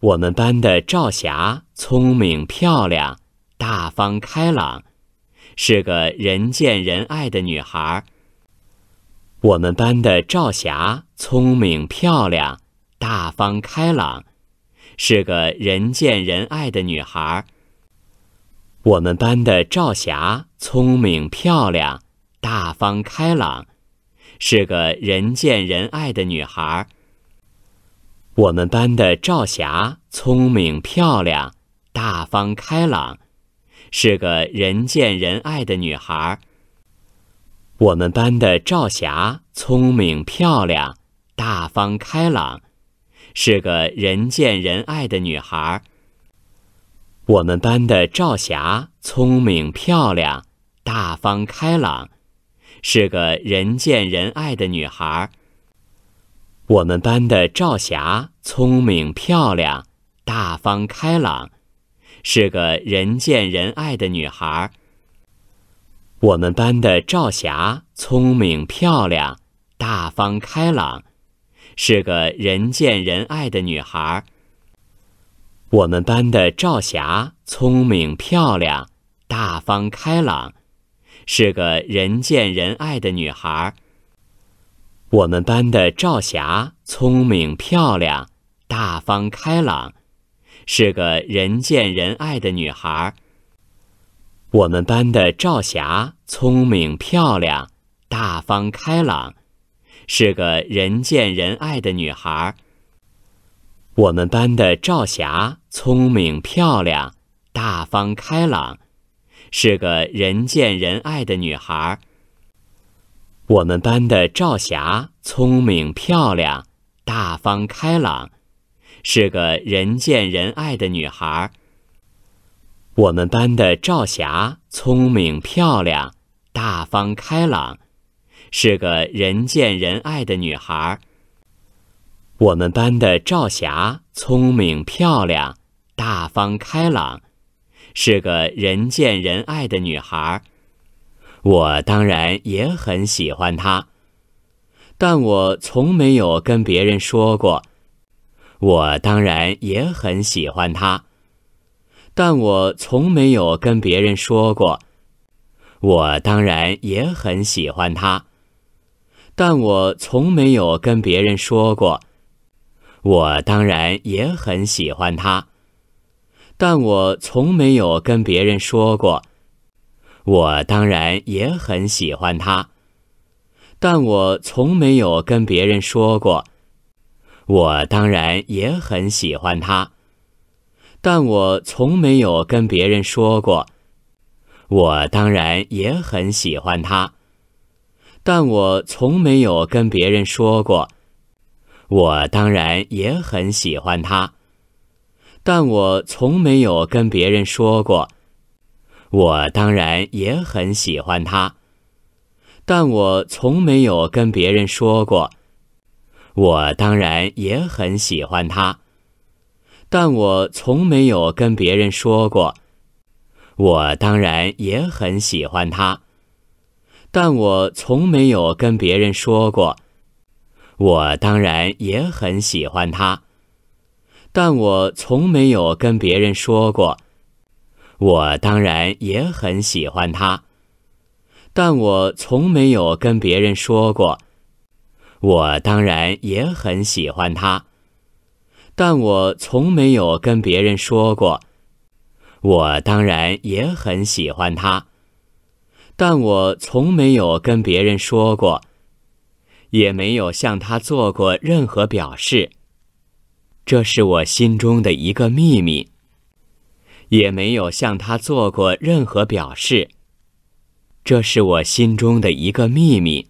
我们班的赵霞聪明、漂亮、大方、开朗，是个人见人爱的女孩儿。我们班的赵霞聪明、漂亮、大方、开朗，是个人见人爱的女孩儿。我们班的赵霞聪明、漂亮、大方、开朗，是个人见人爱的女孩儿。我们班的赵霞聪明、漂亮、大方、开朗，是个人见人爱的女孩儿。我们班的赵霞聪明、漂亮、大方、开朗，是个人见人爱的女孩儿。我们班的赵霞聪明、漂亮、大方、开朗，是个人见人爱的女孩儿。我们班的赵霞聪明、漂亮、大方、开朗，是个人见人爱的女孩。我们班的赵霞聪明、漂亮、大方、开朗，是个人见人爱的女孩。我们班的赵霞聪明、漂亮、大方、开朗，是个人见人爱的女孩。我们班的赵霞聪明、漂亮、大方、开朗，是个人见人爱的女孩儿。我们班的赵霞聪明、漂亮、大方、开朗，是个人见人爱的女孩儿。我们班的赵霞聪明、漂亮、大方、开朗，是个人见人爱的女孩儿。我们班的赵霞聪明、漂亮、大方、开朗，是个人见人爱的女孩。我们班的赵霞聪明、漂亮、大方、开朗，是个人见人爱的女孩。我们班的赵霞聪明、漂亮、大方、开朗，是个人见人爱的女孩。我当然也很喜欢他，但我从没有跟别人说过。我当然也很喜欢他，但我从没有跟别人说过。我当然也很喜欢他，但我从没有跟别人说过。我当然也很喜欢他，但我从没有跟别人说过。我当然也很喜欢他，但我从没有跟别人说过。我当然也很喜欢他，但我从没有跟别人说过。我当然也很喜欢他，但我从没有跟别人说过。我当然也很喜欢他，但我从没有跟别人说过。我当然也很喜欢他，但我从没有跟别人说过。我当然也很喜欢他，但我从没有跟别人说过。我当然也很喜欢他，但我从没有跟别人说过。我当然也很喜欢他，但我从没有跟别人说过。我当然也很喜欢他，但我从没有跟别人说过。我当然也很喜欢他，但我从没有跟别人说过。我当然也很喜欢他，但我从没有跟别人说过，也没有向他做过任何表示。这是我心中的一个秘密。也没有向他做过任何表示，这是我心中的一个秘密。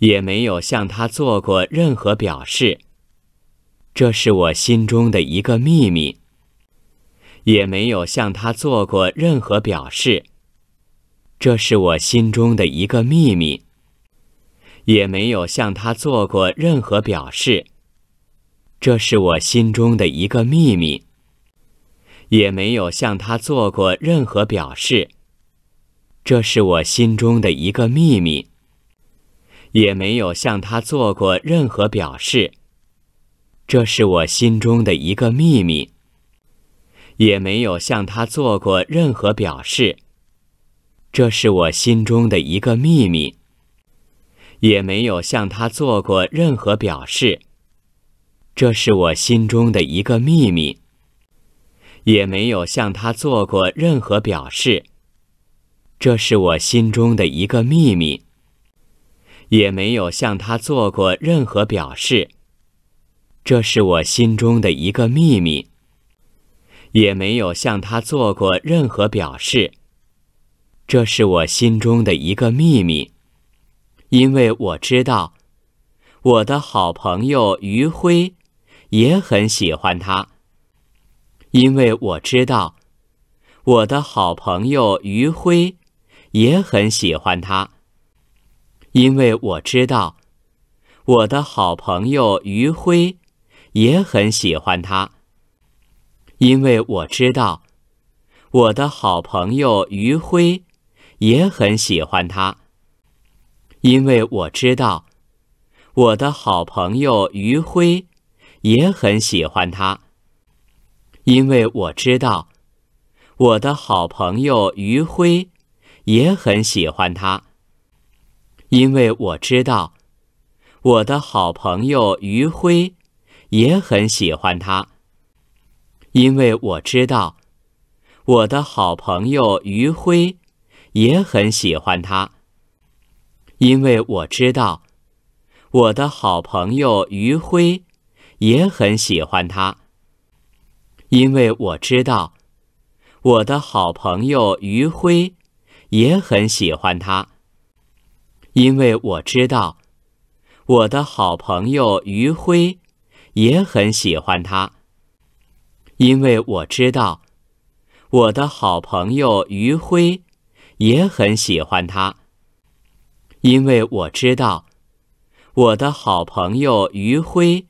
也没有向他做过任何表示，这是我心中的一个秘密。也没有向他做过任何表示，这是我心中的一个秘密。也没有向他做过任何表示，这是我心中的一个秘密。也没有向他做过任何表示，这是我心中的一个秘密。也没有向他做过任何表示，这是我心中的一个秘密。也没有向他做过任何表示，这是我心中的一个秘密。也没有向他做过任何表示，这是我心中的一个秘密。也没有向他做过任何表示，这是我心中的一个秘密。也没有向他做过任何表示，这是我心中的一个秘密。也没有向他做过任何表示，这是我心中的一个秘密。因为我知道，我的好朋友余辉也很喜欢他。因为我知道，我的好朋友余晖也很喜欢他。因为我知道，我的好朋友余晖也很喜欢他。因为我知道，我的好朋友余晖也很喜欢他。因为我知道，我的好朋友余晖也很喜欢他。因为我知道，我的好朋友余晖也很喜欢他。因为我知道，我的好朋友余晖也很喜欢他。因为我知道，我的好朋友余晖也很喜欢他。因为我知道，我的好朋友余晖也很喜欢他。因为我知道，我的好朋友余辉也很喜欢他。因为我知道，我的好朋友余辉也很喜欢他。因为我知道，我的好朋友余辉也很喜欢他。因为我知道，我的好朋友余辉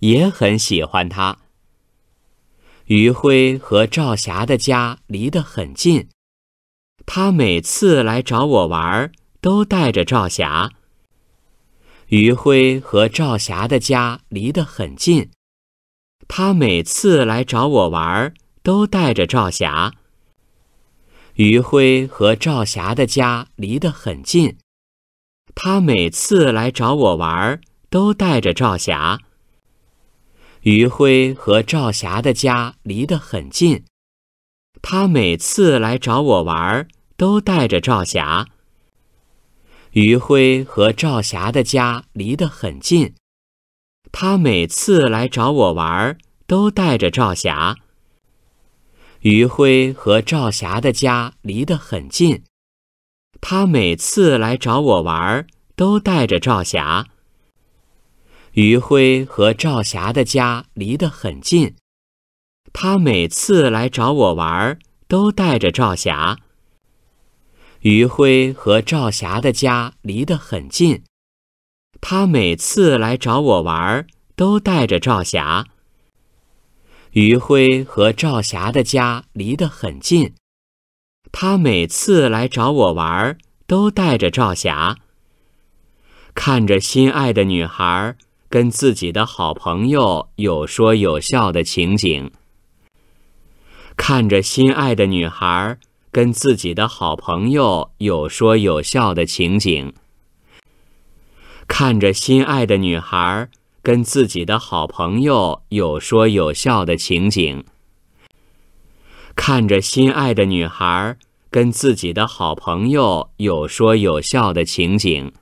也很喜欢他。余晖和赵霞的家离得很近，他每次来找我玩都带着赵霞。余晖和赵霞的家离得很近，他每次来找我玩都带着赵霞。余晖和赵霞的家离得很近，他每次来找我玩都带着赵霞。余晖和赵霞的家离得很近，他每次来找我玩都带着赵霞。余晖和赵霞的家离得很近，他每次来找我玩都带着赵霞。余晖和赵霞的家离得很近，他每次来找我玩都带着赵霞。余晖和赵霞的家离得很近，他每次来找我玩都带着赵霞。余晖和赵霞的家离得很近，他每次来找我玩都带着赵霞。余晖和赵霞的家离得很近，他每次来找我玩都带着赵霞。看着心爱的女孩。跟自己的好朋友有说有笑的情景，看着心爱的女孩跟自己的好朋友有说有笑的情景，看着心爱的女孩跟自己的好朋友有说有笑的情景，看着心爱的女孩跟自己的好朋友有说有笑的情景。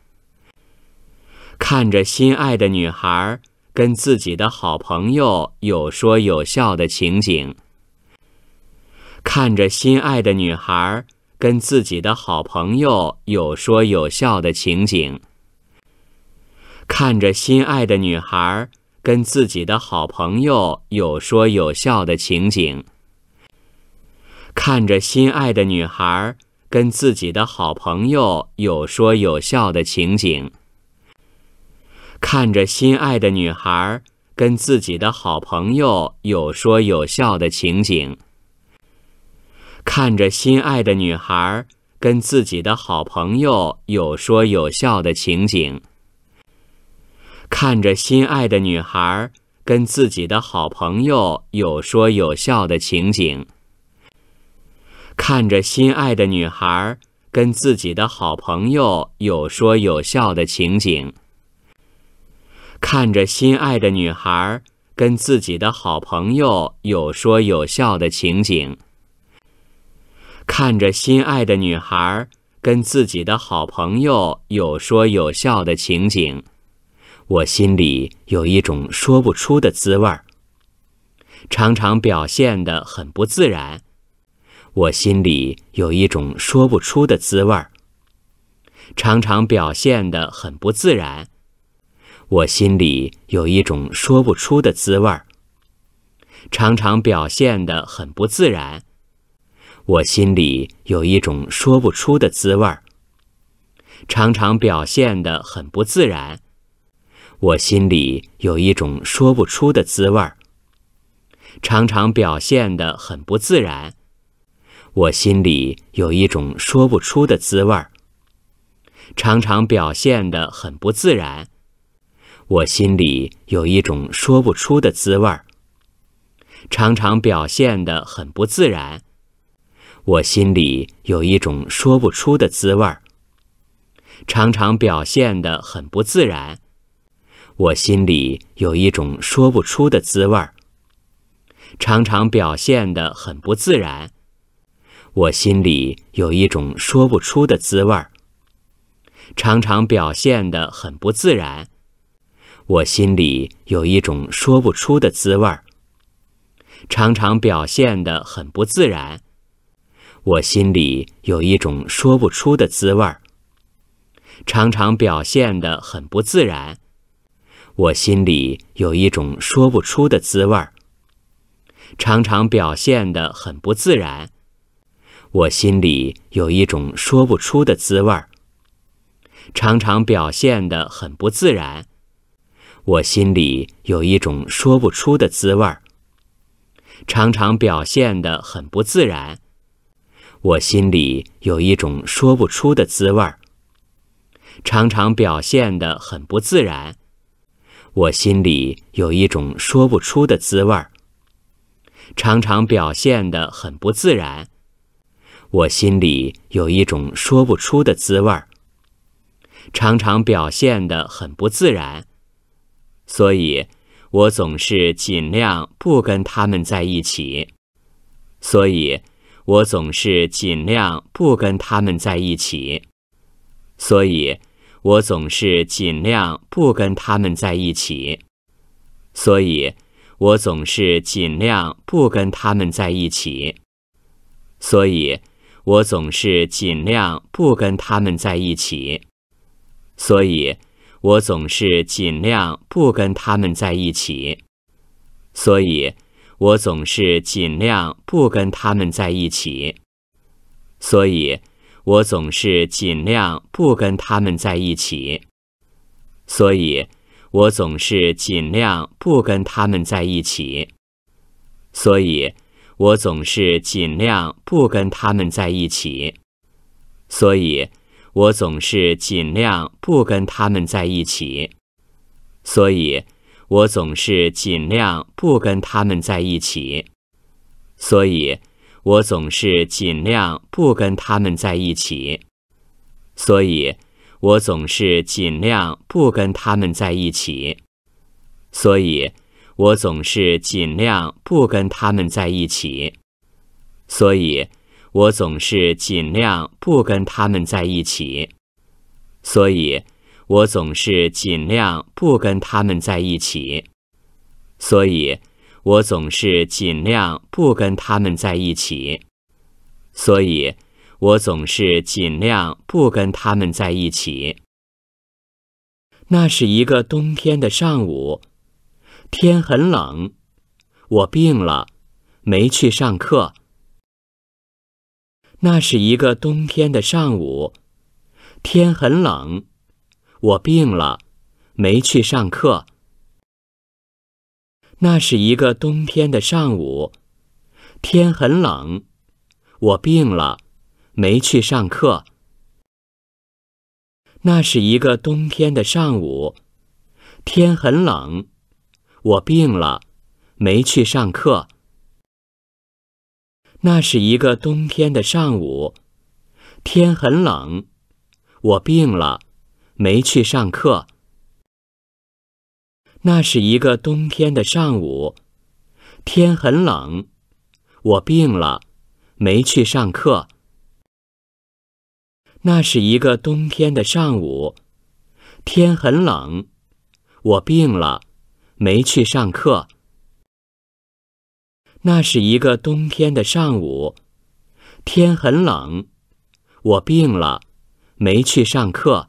看着心爱的女孩跟自己的好朋友有说有笑的情景，看着心爱的女孩跟自己的好朋友有说有笑的情景，看着心爱的女孩跟自己的好朋友有说有笑的情景，看着心爱的女孩跟自己的好朋友有说有笑的情景。看着心爱的女孩跟自己的好朋友有说有笑的情景，看着心爱的女孩跟自己的好朋友有说有笑的情景，看着心爱的女孩跟自己的好朋友有说有笑的情景，看着心爱的女孩跟自己的好朋友有说有笑的情景。看着心爱的女孩跟自己的好朋友有说有笑的情景，看着心爱的女孩跟自己的好朋友有说有笑的情景，我心里有一种说不出的滋味儿。常常表现的很不自然，我心里有一种说不出的滋味儿。常常表现的很不自然。我心里有一种说不出的滋味儿，常常表现得很不自然。我心里有一种说不出的滋味儿，常常表现得很不自然。我心里有一种说不出的滋味儿，常常表现得很不自然。我心里有一种说不出的滋味儿，常常表现得很不自然。我心里有一种说不出的滋味儿，常常表现得很不自然。我心里有一种说不出的滋味儿，常常表现得很不自然。我心里有一种说不出的滋味儿，常常表现得很不自然。我心里有一种说不出的滋味儿，常常表现得很不自然。我心里有一种说不出的滋味儿，常常表现得很不自然。我心里有一种说不出的滋味儿，常常表现得很不自然。我心里有一种说不出的滋味儿，常常表现得很不自然。我心里有一种说不出的滋味儿，常常表现得很不自然。我心里有一种说不出的滋味儿，常常表现得很不自然。我心里有一种说不出的滋味儿，常常表现得很不自然。我心里有一种说不出的滋味儿，常常表现得很不自然。我心里有一种说不出的滋味儿，常常表现得很不自然。所以，我总是尽量不跟他们在一起。所以，我总是尽量不跟他们在一起。所以，我总是尽量不跟他们在一起。所以，我总是尽量不跟他们在一起。所以，我总是尽量不跟他们在一起。所以。我总是尽量不跟他们在一起，所以我总是尽量不跟他们在一起，所以我总是尽量不跟他们在一起，所以我总是尽量不跟他们在一起，所以我总是尽量不跟他们在一起，所以。我总是尽量不跟他们在一起，所以，我总是尽量不跟他们在一起，所以，我总是尽量不跟他们在一起，所以，我总是尽量不跟他们在一起，所以，我总是尽量不跟他们在一起，所以。我总是尽量不跟他们在一起，所以，我总是尽量不跟他们在一起，所以，我总是尽量不跟他们在一起，所以，我总是尽量不跟他们在一起。那是一个冬天的上午，天很冷，我病了，没去上课。那是一个冬天的上午，天很冷，我病了，没去上课。那是一个冬天的上午，天很冷，我病了，没去上课。那是一个冬天的上午，天很冷，我病了，没去上课。那是一个冬天的上午，天很冷，我病了，没去上课。那是一个冬天的上午，天很冷，我病了，没去上课。那是一个冬天的上午，天很冷，我病了，没去上课。那是一个冬天的上午，天很冷，我病了，没去上课。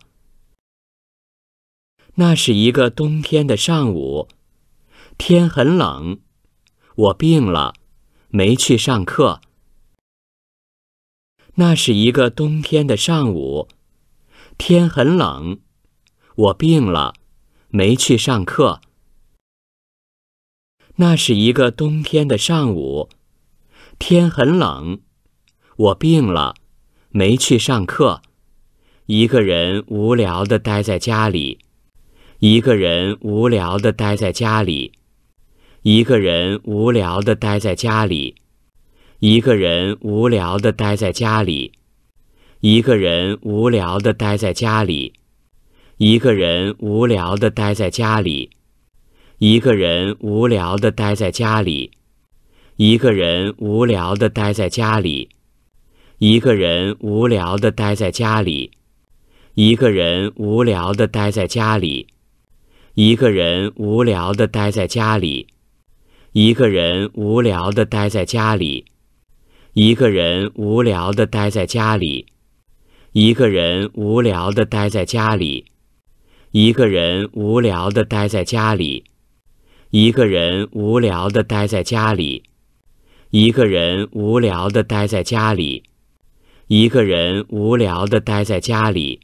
那是一个冬天的上午，天很冷，我病了，没去上课。那是一个冬天的上午，天很冷，我病了，没去上课。那是一个冬天的上午，天很冷，我病了，没去上课，一个人无聊的待在家里，一个人无聊的待在家里，一个人无聊的待在家里，一个人无聊的待在家里，一个人无聊的待在家里，一个人无聊的待在家里。一个人无聊的待在家里，一个人无聊的待在家里，一个人无聊的待在家里，一个人无聊的待在家里，一个人无聊的待在家里，一个人无聊的待在家里，一个人无聊的待在家里，一个人无聊的待在家里，一个人无聊的待在家里，一个人无聊待在家里。一个人无聊地待在家里，一个人无聊地待在家里，一个人无聊地待在家里，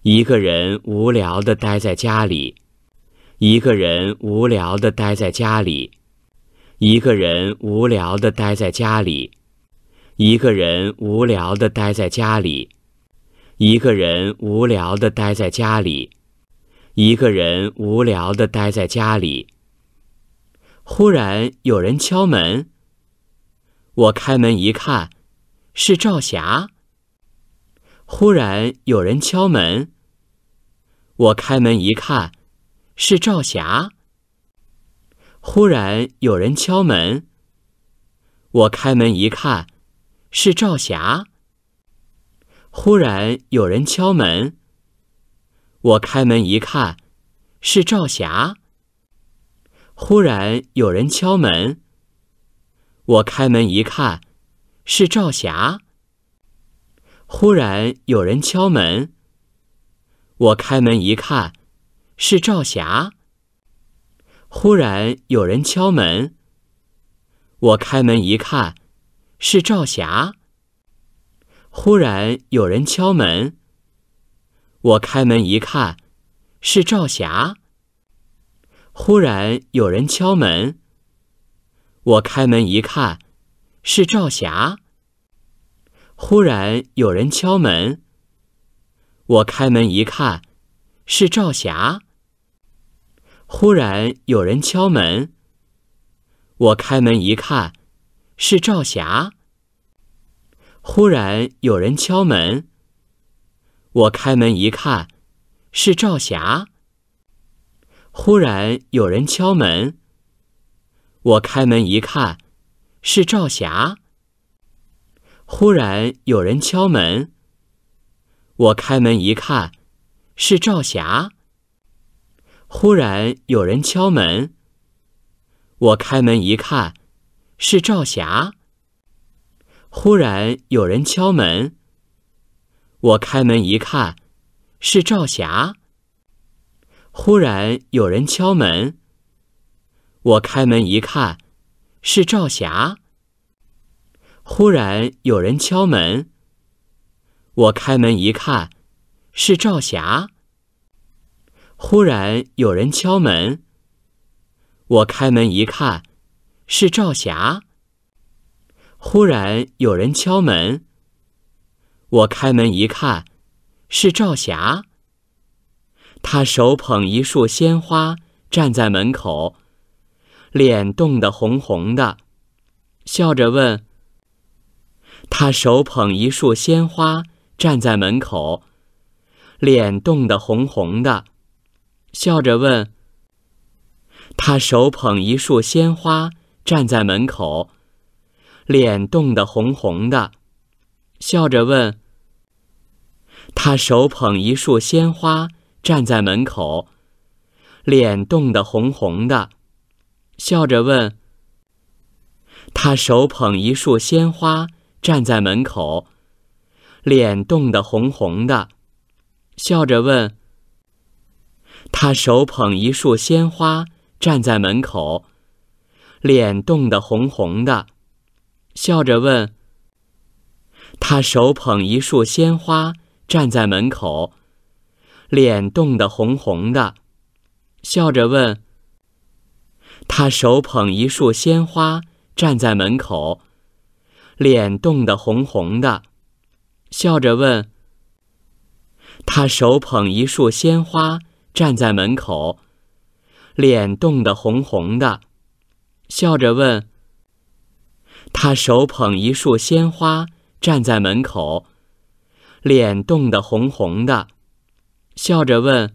一个人无聊地待在家里，一个人无聊地待在家里，一个人无聊地待在家里，一个人无聊地待在家里，一个人无聊地待在家里，一个人无聊地待在家里，一个人无聊待在家里。忽然有人敲门，我开门一看，是赵霞。忽然有人敲门，我开门一看，是赵霞。忽然有人敲门，我开门一看，是赵霞。忽然有人敲门，我开门一看，是赵霞。忽然有人敲门，我开门一看，是赵霞。忽然有人敲门，我开门一看，是赵霞。忽然有人敲门，我开门一看，是赵霞。忽然有人敲门，我开门一看，是赵霞。忽然有人敲门，我开门一看，是赵霞。忽然有人敲门，我开门一看，是赵霞。忽然有人敲门，我开门一看，是赵霞。忽然有人敲门，我开门一看，是赵霞。忽然有人敲门，我开门一看，是赵霞。忽然有人敲门，我开门一看，是赵霞。忽然有人敲门，我开门一看，是赵霞。忽然有人敲门，我开门一看，是赵霞。忽然有人敲门，我开门一看，是赵霞。忽然有人敲门，我开门一看，是赵霞。忽然有人敲门，我开门一看，是赵霞。忽然有人敲门，我开门一看，是赵霞。他手捧一束鲜花，站在门口，脸冻得红红的，笑着问。他手捧一束鲜花，站在门口，脸冻得红红的，笑着问。他手捧一束鲜花，站在门口，脸冻得红红的，笑着问。他手捧一束鲜花。站在门口，脸冻得红红的，笑着问。他手捧一束鲜花站在门口，脸冻得红红的，笑着问。他手捧一束鲜花站在门口，脸冻得红红的，笑着问。他手捧一束鲜花站在门口。脸冻得红红的，笑着问。他手捧一束鲜花站在门口，脸冻得红红的，笑着问。他手捧一束鲜花站在门口，脸冻得红红的，笑着问。他手捧一束鲜花站在门口，脸冻得红红的。笑着问：“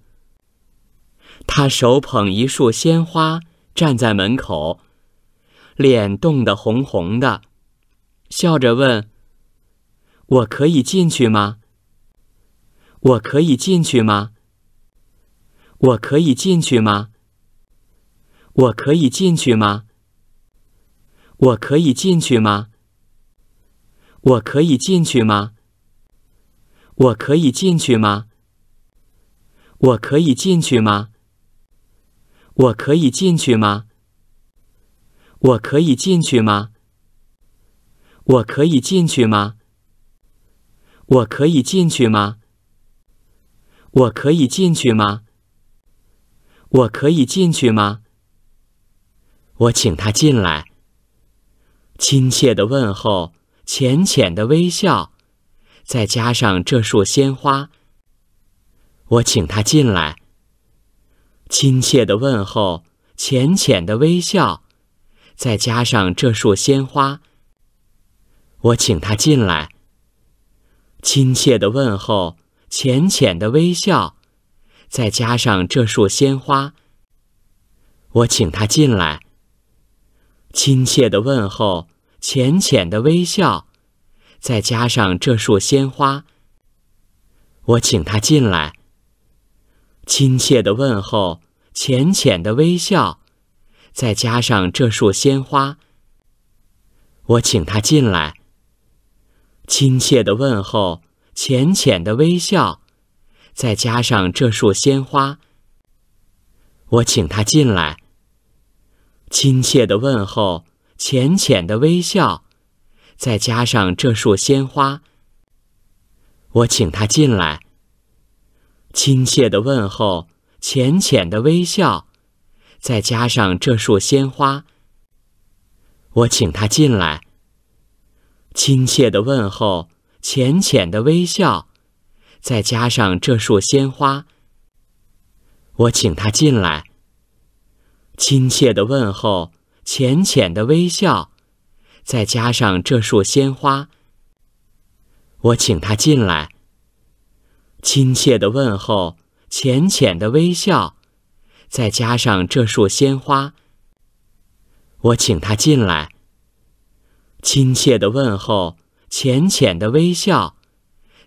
他手捧一束鲜花，站在门口，脸冻得红红的，笑着问：‘我可以进去吗？我可以进去吗？我可以进去吗？我可以进去吗？我可以进去吗？我可以进去吗？我可以进去吗？’”我可以进去吗？我可以进去吗？我可以进去吗？我可以进去吗？我可以进去吗？我可以进去吗？我可以进去吗？我请他进来，亲切的问候，浅浅的微笑，再加上这束鲜花。我请他进来，亲切的问候，浅浅的微笑，再加上这束鲜花。我请他进来，亲切的问候，浅浅的微笑，再加上这束鲜花。我请他进来，亲切的问候，浅浅的微笑，再加上这束鲜花。我请他进来。亲切的问候，浅浅的微笑，再加上这束鲜花，我请他进来。亲切的问候，浅浅的微笑，再加上这束鲜花，我请他进来。亲切的问候，浅浅的微笑，再加上这束鲜花，我请他进来。亲切的问候，浅浅的微笑，再加上这束鲜花，我请他进来。亲切的问候，浅浅的微笑，再加上这束鲜花，我请他进来。亲切的问候，浅浅的微笑，再加上这束鲜花，我请他进来。亲切的问候，浅浅的微笑，再加上这束鲜花，我请他进来。亲切的问候，浅浅的微笑，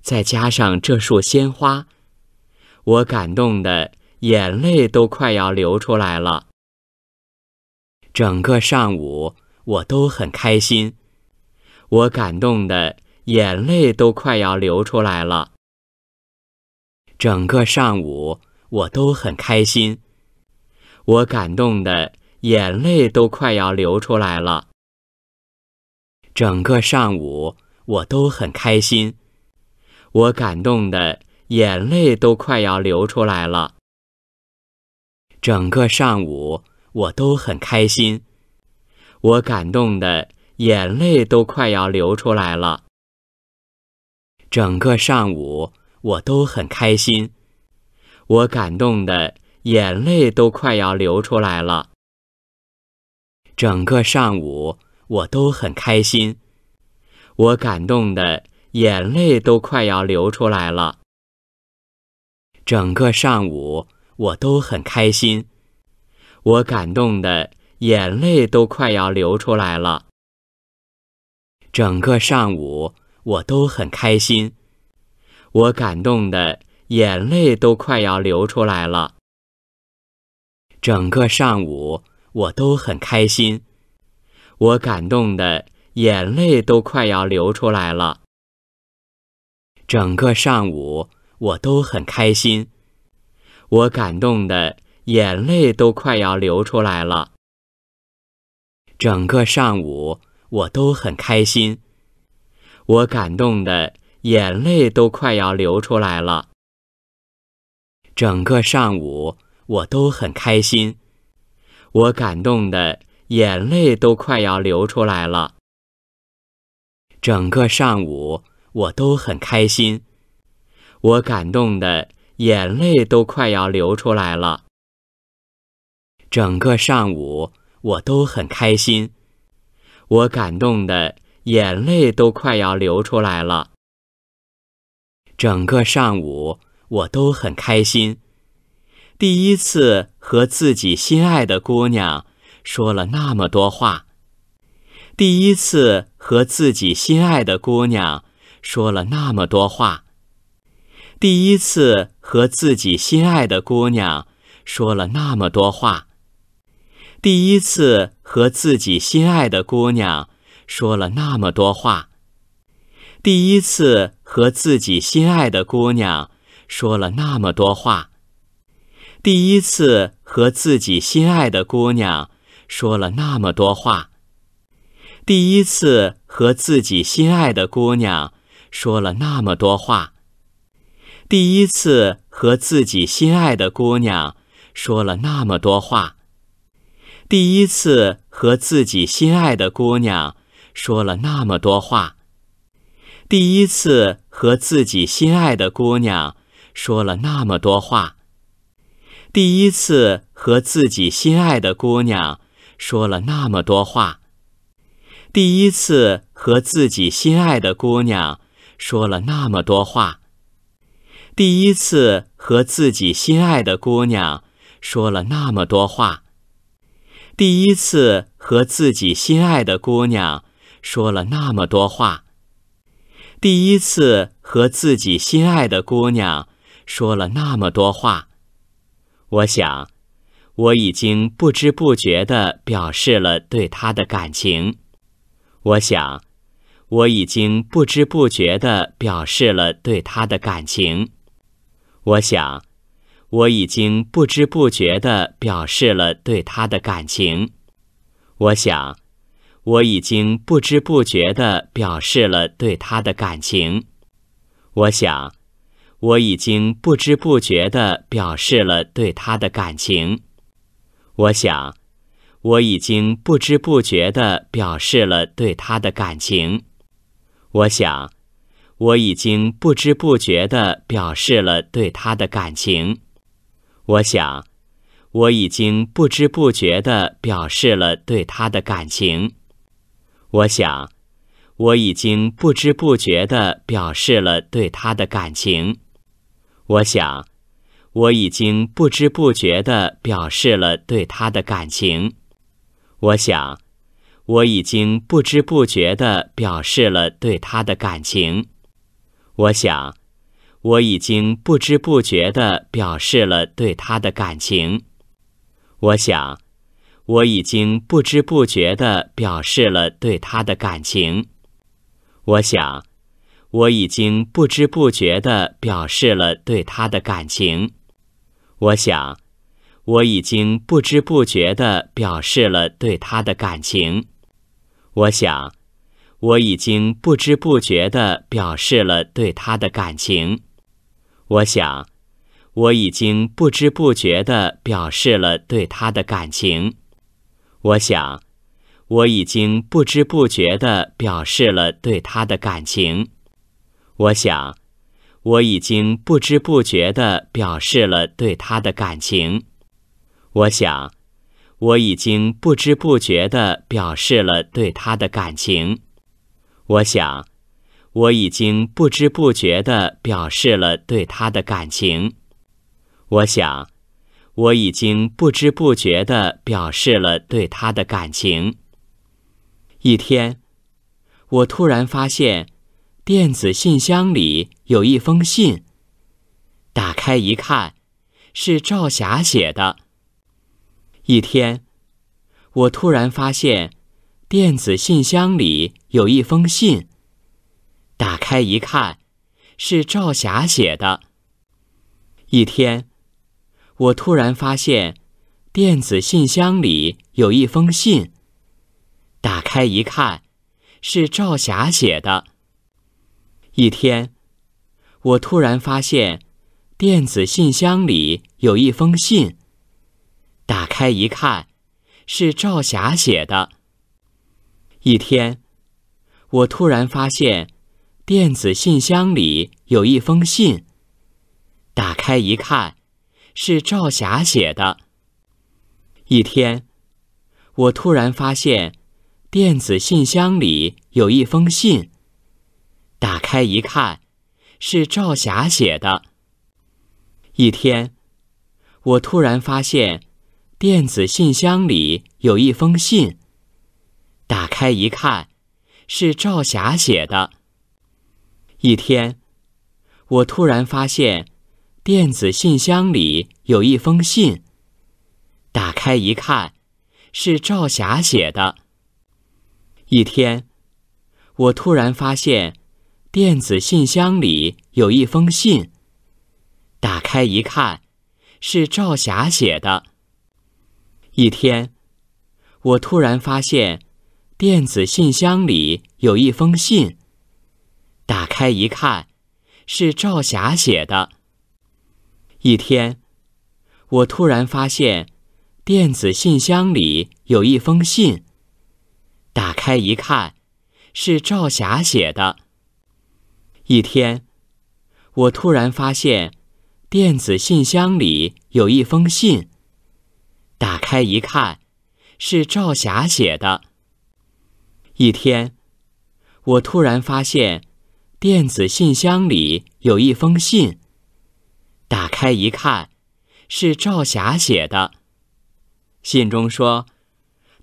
再加上这束鲜花，我感动的眼泪都快要流出来了。整个上午我都很开心，我感动的眼泪都快要流出来了。整个上午我都很开心，我感动的眼泪都快要流出来了。整个上午我都很开心，我感动的眼泪都快要流出来了。整个上午我都很开心，我感动的眼泪都快要流出来了。整个上午。我都很开心，我感动的眼泪都快要流出来了。整个上午我都很开心，我感动的眼泪都快要流出来了。整个上午我都很开心，我感动的眼泪都快要流出来了。整个上午我都很开心。我感动的眼泪都快要流出来了。整个上午我都很开心。我感动的眼泪都快要流出来了。整个上午我都很开心。我感动的眼泪都快要流出来了。整个上午我都很开心。我感动的。眼泪都快要流出来了。整个上午我都很开心，我感动的眼泪都快要流出来了。整个上午我都很开心，我感动的眼泪都快要流出来了。整个上午我都很开心，我感动的眼泪都快要流出来了。整个上午我都很开心，第一次和自己心爱的姑娘说了那么多话，第一次和自己心爱的姑娘说了那么多话，第一次和自己心爱的姑娘说了那么多话，第一次和自己心爱的姑娘说了那么多话，第一次。和自己心爱的姑娘说了那么多话，第一次和自己心爱的姑娘说了那么多话，第一次和自己心爱的姑娘说了那么多话，第一次和自己心爱的姑娘说了那么多话，第一次和自己心爱的姑娘说了那么多话，第一次和自己心爱的姑娘说了那么多话。第一次和自己心爱的姑娘说了那么多话。第一次和自己心爱的姑娘说了那么多话。第一次和自己心爱的姑娘说了那么多话。第一次和自己心爱的姑娘说了那么多话。第一次和自己心爱的姑娘说了那么多话。第一次和自己心爱的姑娘说了那么多话，我想，我已经不知不觉地表示了对她的感情。我想，我已经不知不觉地表示了对她的感情。我想，我已经不知不觉地表示了对她的感情。我想。我已经不知不觉地表示了对他的感情。我想，我已经不知不觉地表示了对他的感情。我想，我已经不知不觉地表示了对他的感情。我想，我已经不知不觉地表示了对他的感情。我想，我已经不知不觉地表示了对他的感情。我想，我已经不知不觉地表示了对他的感情。我想，我已经不知不觉地表示了对他的感情。我想，我已经不知不觉地表示了对他的感情。我想，我已经不知不觉地表示了对他的感情。我想。我已经不知不觉地表示了对他的感情。我想，我已经不知不觉地表示了对他的感情。我想，我已经不知不觉地表示了对他的感情。我想，我已经不知不觉地表示了对他的感情。我想，我已经不知不觉地表示了对他的感情。我想，表示了对他的感情。我想，我已经不知不觉地表示了对他的感情。我想，我已经不知不觉地表示了对他的感情。我想，我已经不知不觉地表示了对他的感情。我想，我已经不知不觉地表示了对他的感情。我想。我已经不知不觉地表示了对他的感情。一天，我突然发现电子信箱里有一封信，打开一看，是赵霞写的。一天，我突然发现电子信箱里有一封信，打开一看，是赵霞写的。一天。我突然发现，电子信箱里有一封信。打开一看，是赵霞写的。一天，我突然发现，电子信箱里有一封信。打开一看，是赵霞写的。一天，我突然发现，电子信箱里有一封信。打开一看。是赵霞写的。一天，我突然发现电子信箱里有一封信，打开一看，是赵霞写的。一天，我突然发现电子信箱里有一封信，打开一看，是赵霞写的。一天，我突然发现。电子信箱里有一封信，打开一看，是赵霞写的。一天，我突然发现电子信箱里有一封信，打开一看，是赵霞写的。一天，我突然发现电子信箱里有一封信，打开一看，是赵霞写的。一天，我突然发现电子信箱里有一封信。打开一看，是赵霞写的。一天，我突然发现电子信箱里有一封信。打开一看，是赵霞写的。一天，我突然发现电子信箱里有一封信。打开一看，是赵霞写的。信中说，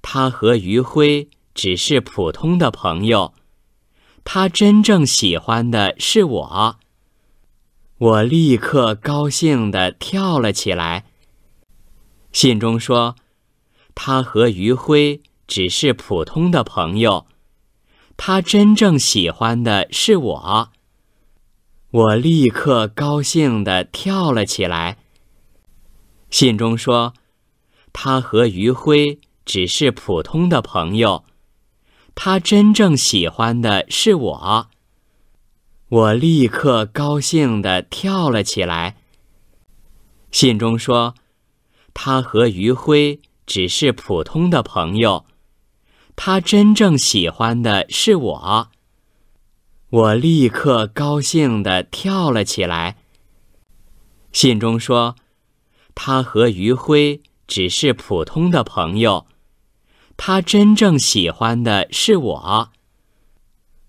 他和余辉只是普通的朋友，他真正喜欢的是我。我立刻高兴的跳了起来。信中说，他和余辉只是普通的朋友，他真正喜欢的是我。我立刻高兴地跳了起来。信中说，他和余晖只是普通的朋友，他真正喜欢的是我。我立刻高兴地跳了起来。信中说，他和余晖只是普通的朋友，他真正喜欢的是我。我立刻高兴地跳了起来。信中说，他和余辉只是普通的朋友，他真正喜欢的是我。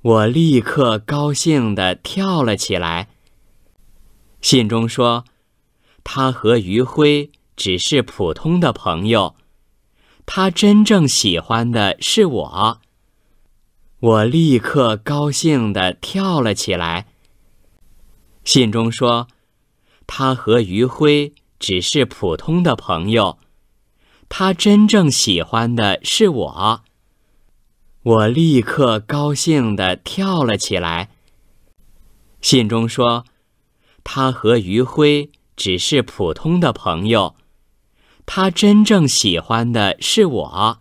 我立刻高兴地跳了起来。信中说，他和余辉只是普通的朋友，他真正喜欢的是我。我立刻高兴地跳了起来。信中说，他和余辉只是普通的朋友，他真正喜欢的是我。我立刻高兴地跳了起来。信中说，他和余辉只是普通的朋友，他真正喜欢的是我。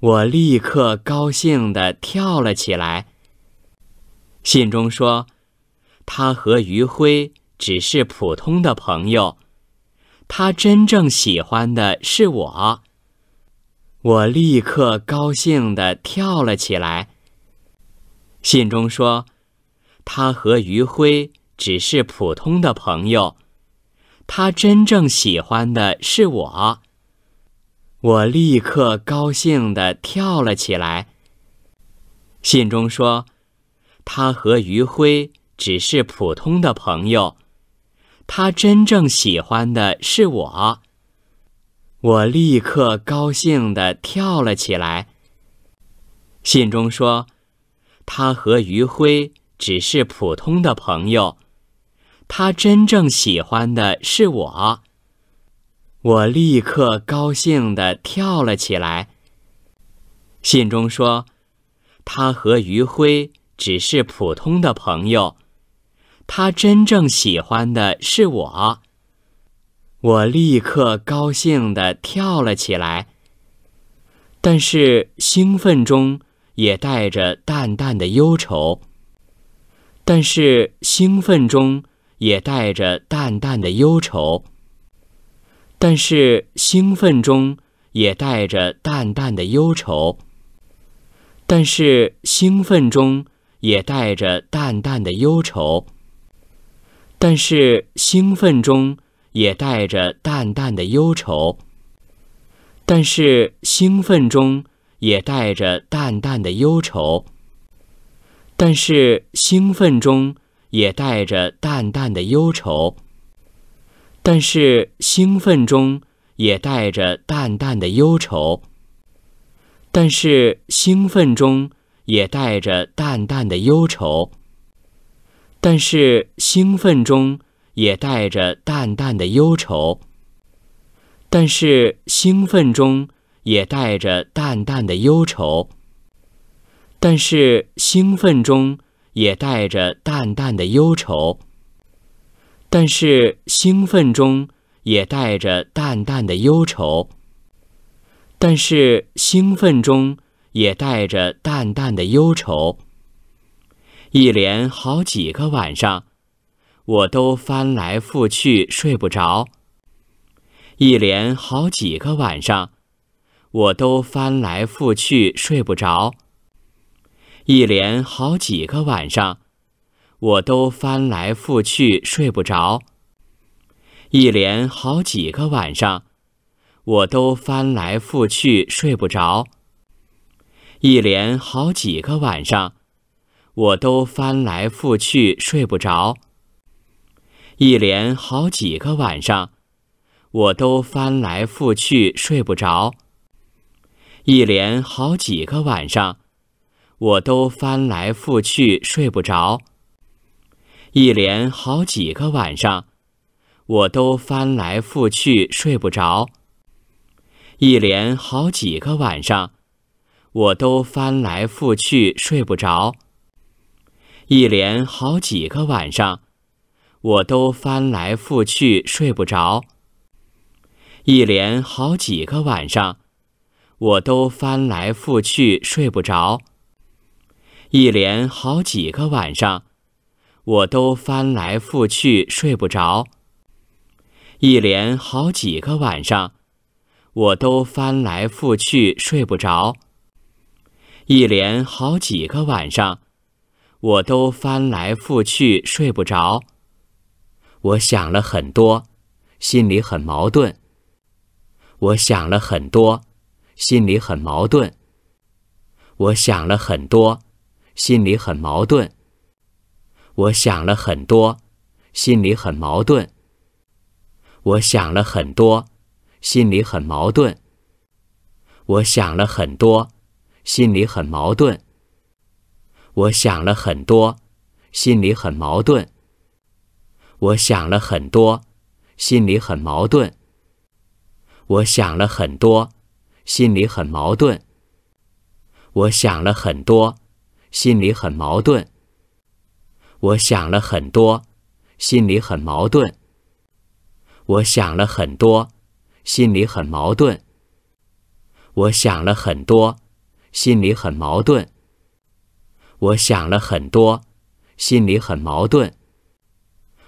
我立刻高兴地跳了起来。信中说，他和余晖只是普通的朋友，他真正喜欢的是我。我立刻高兴地跳了起来。信中说，他和余晖只是普通的朋友，他真正喜欢的是我。我立刻高兴地跳了起来。信中说，他和余辉只是普通的朋友，他真正喜欢的是我。我立刻高兴地跳了起来。信中说，他和余辉只是普通的朋友，他真正喜欢的是我。我立刻高兴地跳了起来。信中说，他和余辉只是普通的朋友，他真正喜欢的是我。我立刻高兴地跳了起来，但是兴奋中也带着淡淡的忧愁。但是兴奋中也带着淡淡的忧愁。但是兴奋中也带着淡淡的忧愁。但是兴奋中也带着淡淡的忧愁。但是兴奋中也带着淡淡的忧愁。但是兴奋中也带着淡淡的忧愁。但是兴奋中也带着淡淡的忧愁。但是兴奋中也带着淡淡的忧愁。但是兴奋中也带着淡淡的忧愁。但是兴奋中也带着淡淡的忧愁。但是兴奋中也带着淡淡的忧愁。但是兴奋中也带着淡淡的忧愁。但是兴奋中也带着淡淡的忧愁。但是兴奋中也带着淡淡的忧愁。一连好几个晚上，我都翻来覆去睡不着。一连好几个晚上，我都翻来覆去睡不着。一连好几个晚上。我都翻来覆去睡不着，一连好几个晚上，我都翻来覆去睡不着。一连好几个晚上，我都翻来覆去睡不着。一连好几个晚上，我都翻来覆去睡不着。一连好几个晚上，我都翻来覆去睡不着。一连好几个晚上，我都翻来覆去睡不着。一连好几个晚上，我都翻来覆去睡不着。一连好几个晚上，我都翻来覆去睡不着。一连好几个晚上，我都翻来覆去睡不着。一连好几个晚上。我都翻来覆去睡不着，一连好几个晚上，我都翻来覆去睡不着。一连好几个晚上，我都翻来覆去睡不着。我想了很多，心里很矛盾。我想了很多，心里很矛盾。我想了很多，心里很矛盾。我想了很多，心里很矛盾。我想了很多，心里很矛盾。我想了很多，心里很矛盾。我想了很多，心里很矛盾。我想了很多，心里很矛盾。我想了很多，心里很矛盾。我想了很多，心里很矛盾。我想了很多，心里很矛盾。我想了很多，心里很矛盾。我想了很多，心里很矛盾。我想了很多，心里很矛盾。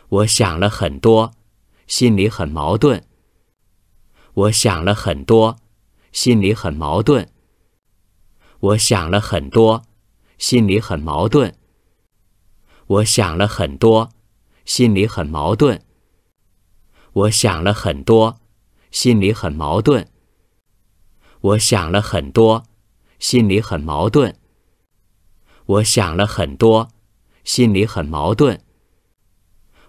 我想了很多，心里很矛盾。我想了很多，心里很矛盾。我想了很多，心里很矛盾。我想了很多，心里很矛盾。我想了很多，心里很矛盾。我想了很多，心里很矛盾。我想了很多，心里很矛盾。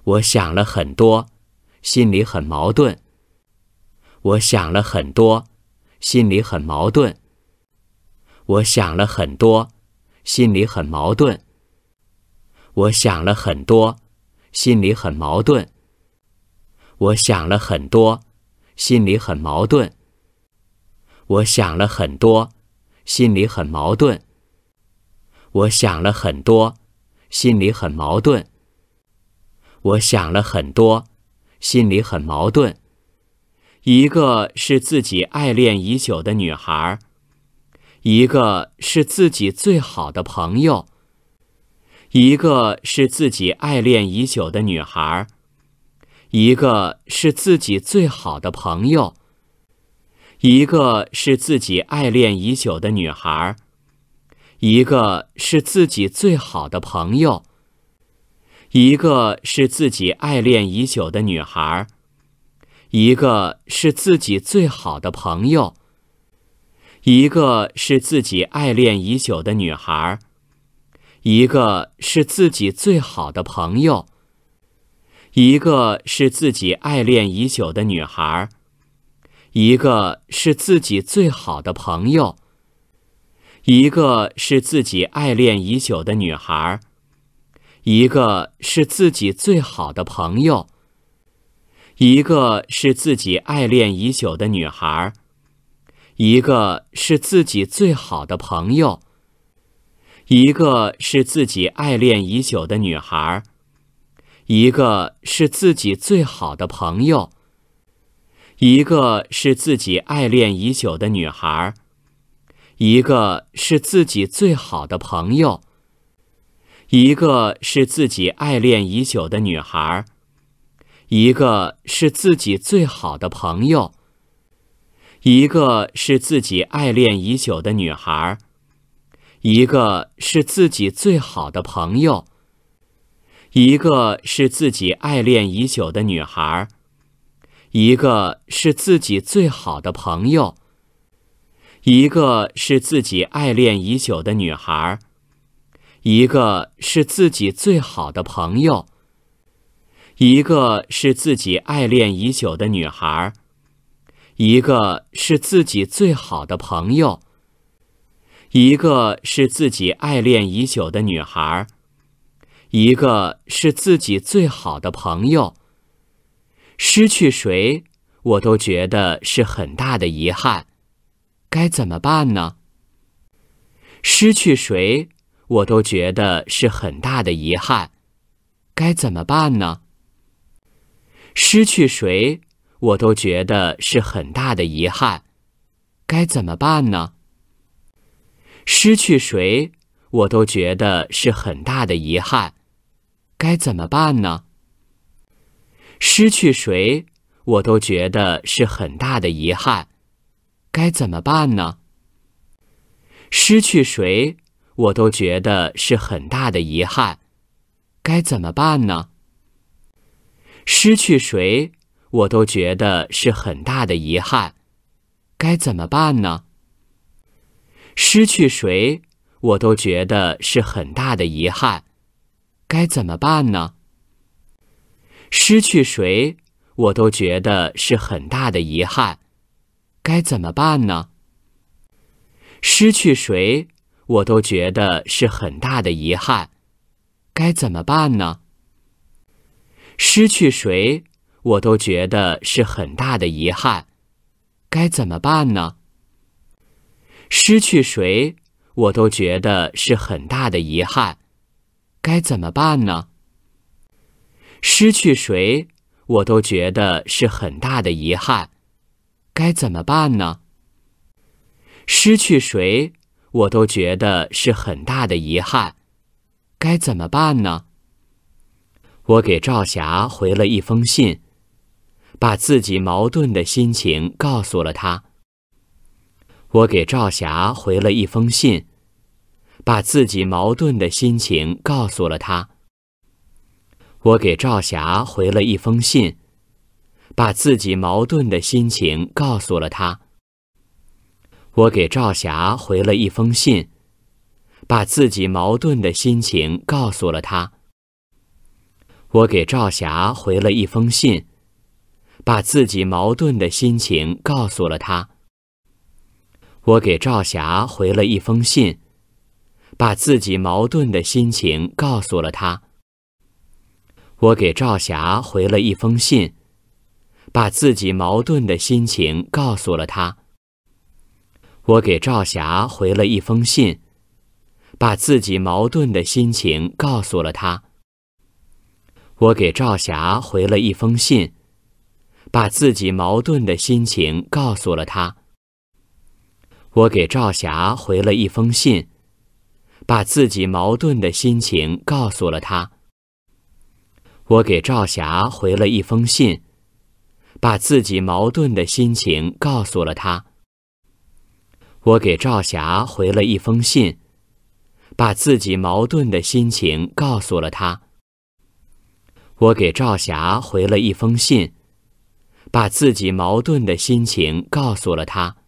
我想了很多，心里很矛盾。我想了很多，心里很矛盾。我想了很多，心里很矛盾。我想了很多，心里很矛盾。我想了很多，心里很矛盾。我想了很多，心里很矛盾。我想了很多，心里很矛盾。我想了很多，心里很矛盾。一个是自己爱恋已久的女孩儿，一个是自己最好的朋友。一个是自己爱恋已久的女孩，一个是自己最好的朋友。一个是自己爱恋已久的女孩，一个是自己最好的朋友。一个是自己爱恋已久的女孩，一个是自己最好的朋友。一个是自己爱恋已久的女孩。一个是自己最好的朋友，一个是自己爱恋已久的女孩，一个是自己最好的朋友，一个是自己爱恋已久的女孩，一个是自己最好的朋友，一个是自己爱恋已久的女孩，一个是自己最好的朋友。一个是自己爱恋已久的女孩，一个是自己最好的朋友。一个是自己爱恋已久的女孩，一个是自己最好的朋友。一个是自己爱恋已久的女孩，一个是自己最好的朋友。一个是自己爱恋已久的女孩。一个是自己最好的朋友，一个是自己爱恋已久的女孩，一个是自己最好的朋友，一个是自己爱恋已久的女孩，一个是自己最好的朋友，一个是自己爱恋已久的女孩，一个是自己最好的朋友。一个是自己爱恋已久的女孩，一个是自己最好的朋友。失去谁，我都觉得是很大的遗憾，该怎么办呢？失去谁，我都觉得是很大的遗憾，该怎么办呢？失去谁，我都觉得是很大的遗憾，该怎么办呢？失去谁，我都觉得是很大的遗憾，该怎么办呢？失去谁，我都觉得是很大的遗憾，该怎么办呢？失去谁，我都觉得是很大的遗憾，该怎么办呢？失去谁，我都觉得是很大的遗憾，该怎么办呢？失去谁，我都觉得是很大的遗憾，该怎么办呢？失去谁，我都觉得是很大的遗憾，该怎么办呢？失去谁，我都觉得是很大的遗憾，该怎么办呢？失去谁，我都觉得是很大的遗憾，该怎么办呢？失去谁，我都觉得是很大的遗憾，该怎么办呢？失去谁，我都觉得是很大的遗憾，该怎么办呢？失去谁，我都觉得是很大的遗憾，该怎么办呢？我给赵霞回了一封信，把自己矛盾的心情告诉了他。我给赵霞回了一封信，把自己矛盾的心情告诉了他。我给赵霞回了一封信，把自己矛盾的心情告诉了他。我给赵霞回了一封信，把自己矛盾的心情告诉了他。我给赵霞回了一封信，把自己矛盾的心情告诉了他。我给赵霞回了一封信，把自己矛盾的心情告诉了他我给赵霞回了一封信，把自己矛盾的心情告诉了他我给赵霞回了一封信，把自己矛盾的心情告诉了他我给赵霞回了一封信，把自己矛盾的心情告诉了他我给赵霞回了一封信，把自己矛盾的心情告诉了他。我给赵霞回了一封信，把自己矛盾的心情告诉了他。我给赵霞回了一封信，把自己矛盾的心情告诉了他。我给赵霞回了一封信，把自己矛盾的心情告诉了他。我给赵霞回了一封信，把自己矛盾的心情告诉了他。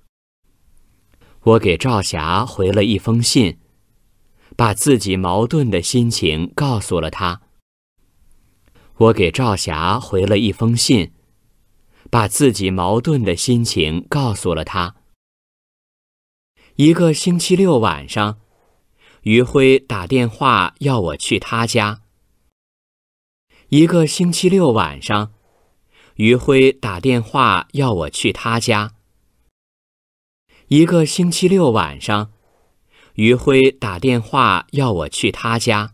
我给赵霞回了一封信，把自己矛盾的心情告诉了他。我给赵霞回了一封信，把自己矛盾的心情告诉了他。一个星期六晚上，余辉打电话要我去他家。一个星期六晚上，余辉打电话要我去他家。一个星期六晚上，余辉打电话要我去他家。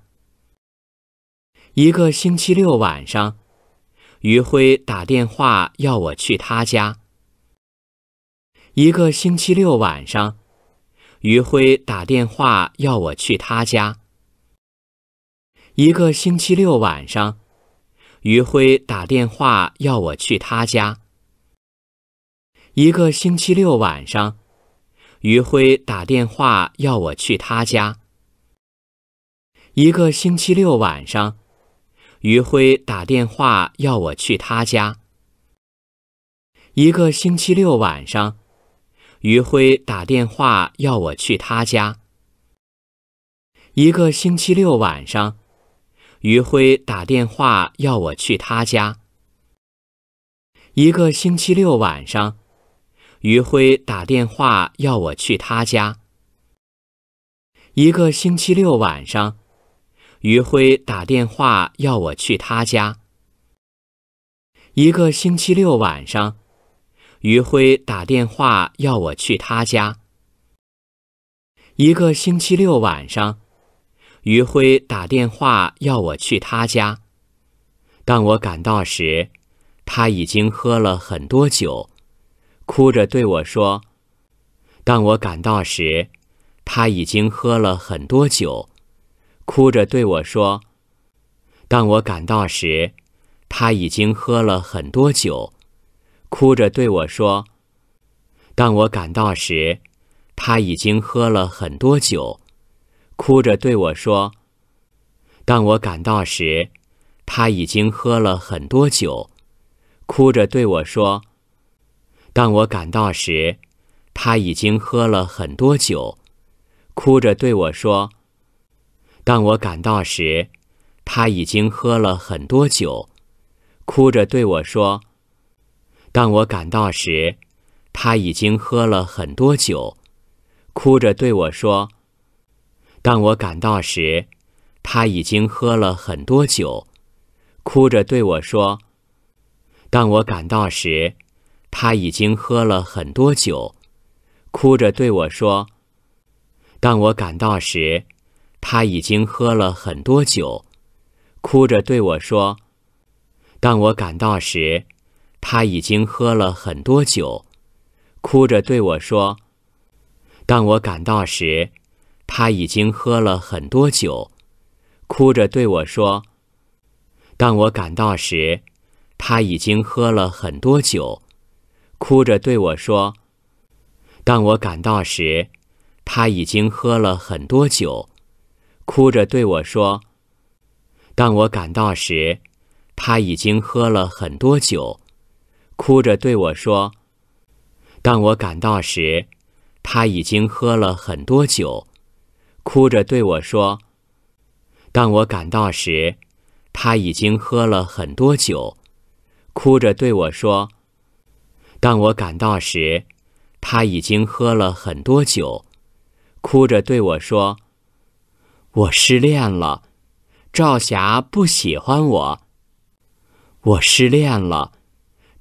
一个星期六晚上，余辉打电话要我去他家。一个星期六晚上，余辉打电话要我去他家。一个星期六晚上，余辉打电话要我去他家。一个星期六晚上。余辉打电话要我去他家。一个星期六晚上，余辉打电话要我去他家。一个星期六晚上，余辉打电话要我去他家。一个星期六晚上，余辉打电话要我去他家。一个星期六晚上。余辉打电话要我去他家。一个星期六晚上，余辉打电话要我去他家。一个星期六晚上，余辉打电话要我去他家。一个星期六晚上，余辉打电话要我去他家。当我赶到时，他已经喝了很多酒。哭着对我说：“当我赶到时，他已经喝了很多酒。”哭着对我说：“当我赶到时，他已经喝了很多酒。”哭着对我说：“当我赶到时，他已经喝了很多酒。”哭着对我说：“当我赶到时，他已经喝了很多酒。”哭着对我说：“当我赶到时，他已经喝了很多酒。”哭着对我说。当我赶到时，他已经喝了很多酒，哭着对我说：“当我赶到时，他已经喝了很多酒，哭着对我说：当我赶到时，他已经喝了很多酒，哭着对我说：当我赶到时，他已经喝了很多酒，哭着对我说：当我赶到时。”他已经喝了很多酒，哭着对我说：“当我赶到时，他已经喝了很多酒，哭着对我说：当我赶到时，他已经喝了很多酒，哭着对我说：当我赶到时，他已经喝了很多酒，哭着对我说：当我赶到时，他已经喝了很多酒。”哭着对我说：“当我赶到时，他已经喝了很多酒。”哭着对我说：“当我赶到时，他已经喝了很多酒。”哭着对我说：“当我赶到时，他已经喝了很多酒。”哭着对我说：“当我赶到时，他已经喝了很多酒。”哭着对我说：“当我赶到时，他已经喝了很多酒。”哭着对我说。当我赶到时，他已经喝了很多酒，哭着对我说：“我失恋了，赵霞不喜欢我。我失恋了，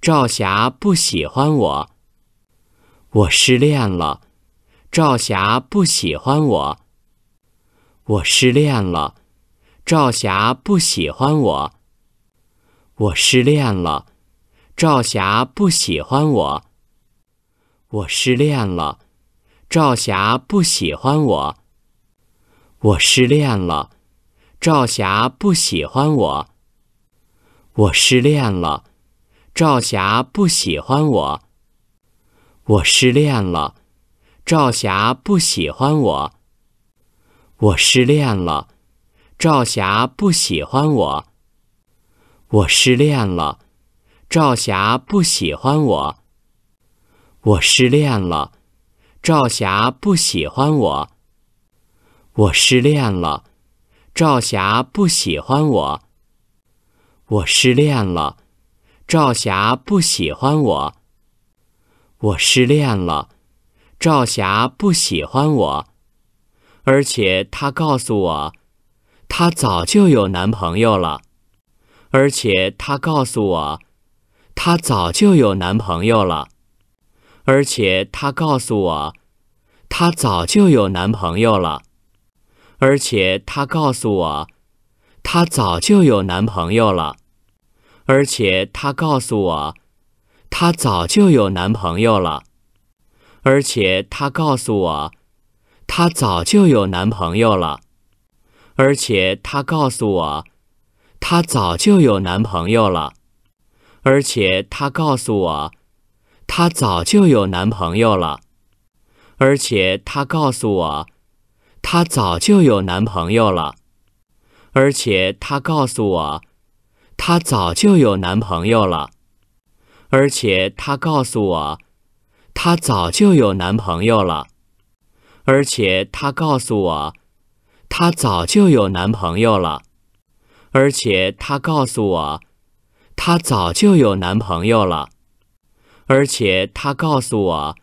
赵霞不喜欢我。我失恋了，赵霞不喜欢我。我失恋了，赵霞不喜欢我。我失恋了。”赵霞不喜欢我，我失恋了。赵霞不喜欢我，我失恋了。赵霞不喜欢我，我失恋了。赵霞不喜欢我，我失恋了。赵霞不喜欢我，我失恋了。赵霞不喜欢我，我失恋了。赵霞不喜欢我，我失恋了。赵霞不喜欢我，我失恋了。赵霞不喜欢我，我失恋了。赵霞不喜欢我，我失恋了。赵霞不喜欢我，而且她告诉我，她早就有男朋友了。而且她告诉我。她早就有男朋友了，而且她告诉我，她早就有男朋友了，而且她告诉我，她早就有男朋友了，而且她告诉我，她早就有男朋友了，而且她告诉我，她早就有男朋友了，而且她告诉我，她早就有男朋友了。而且她告诉我，她早就有男朋友了。而且她告诉我，她早就有男朋友了。而且她告诉我，她早就有男朋友了。而且她告诉我，她早就有男朋友了。而且她告诉我，她早就有男朋友了。而且她告诉我。她早就有男朋友了，而且她告诉我，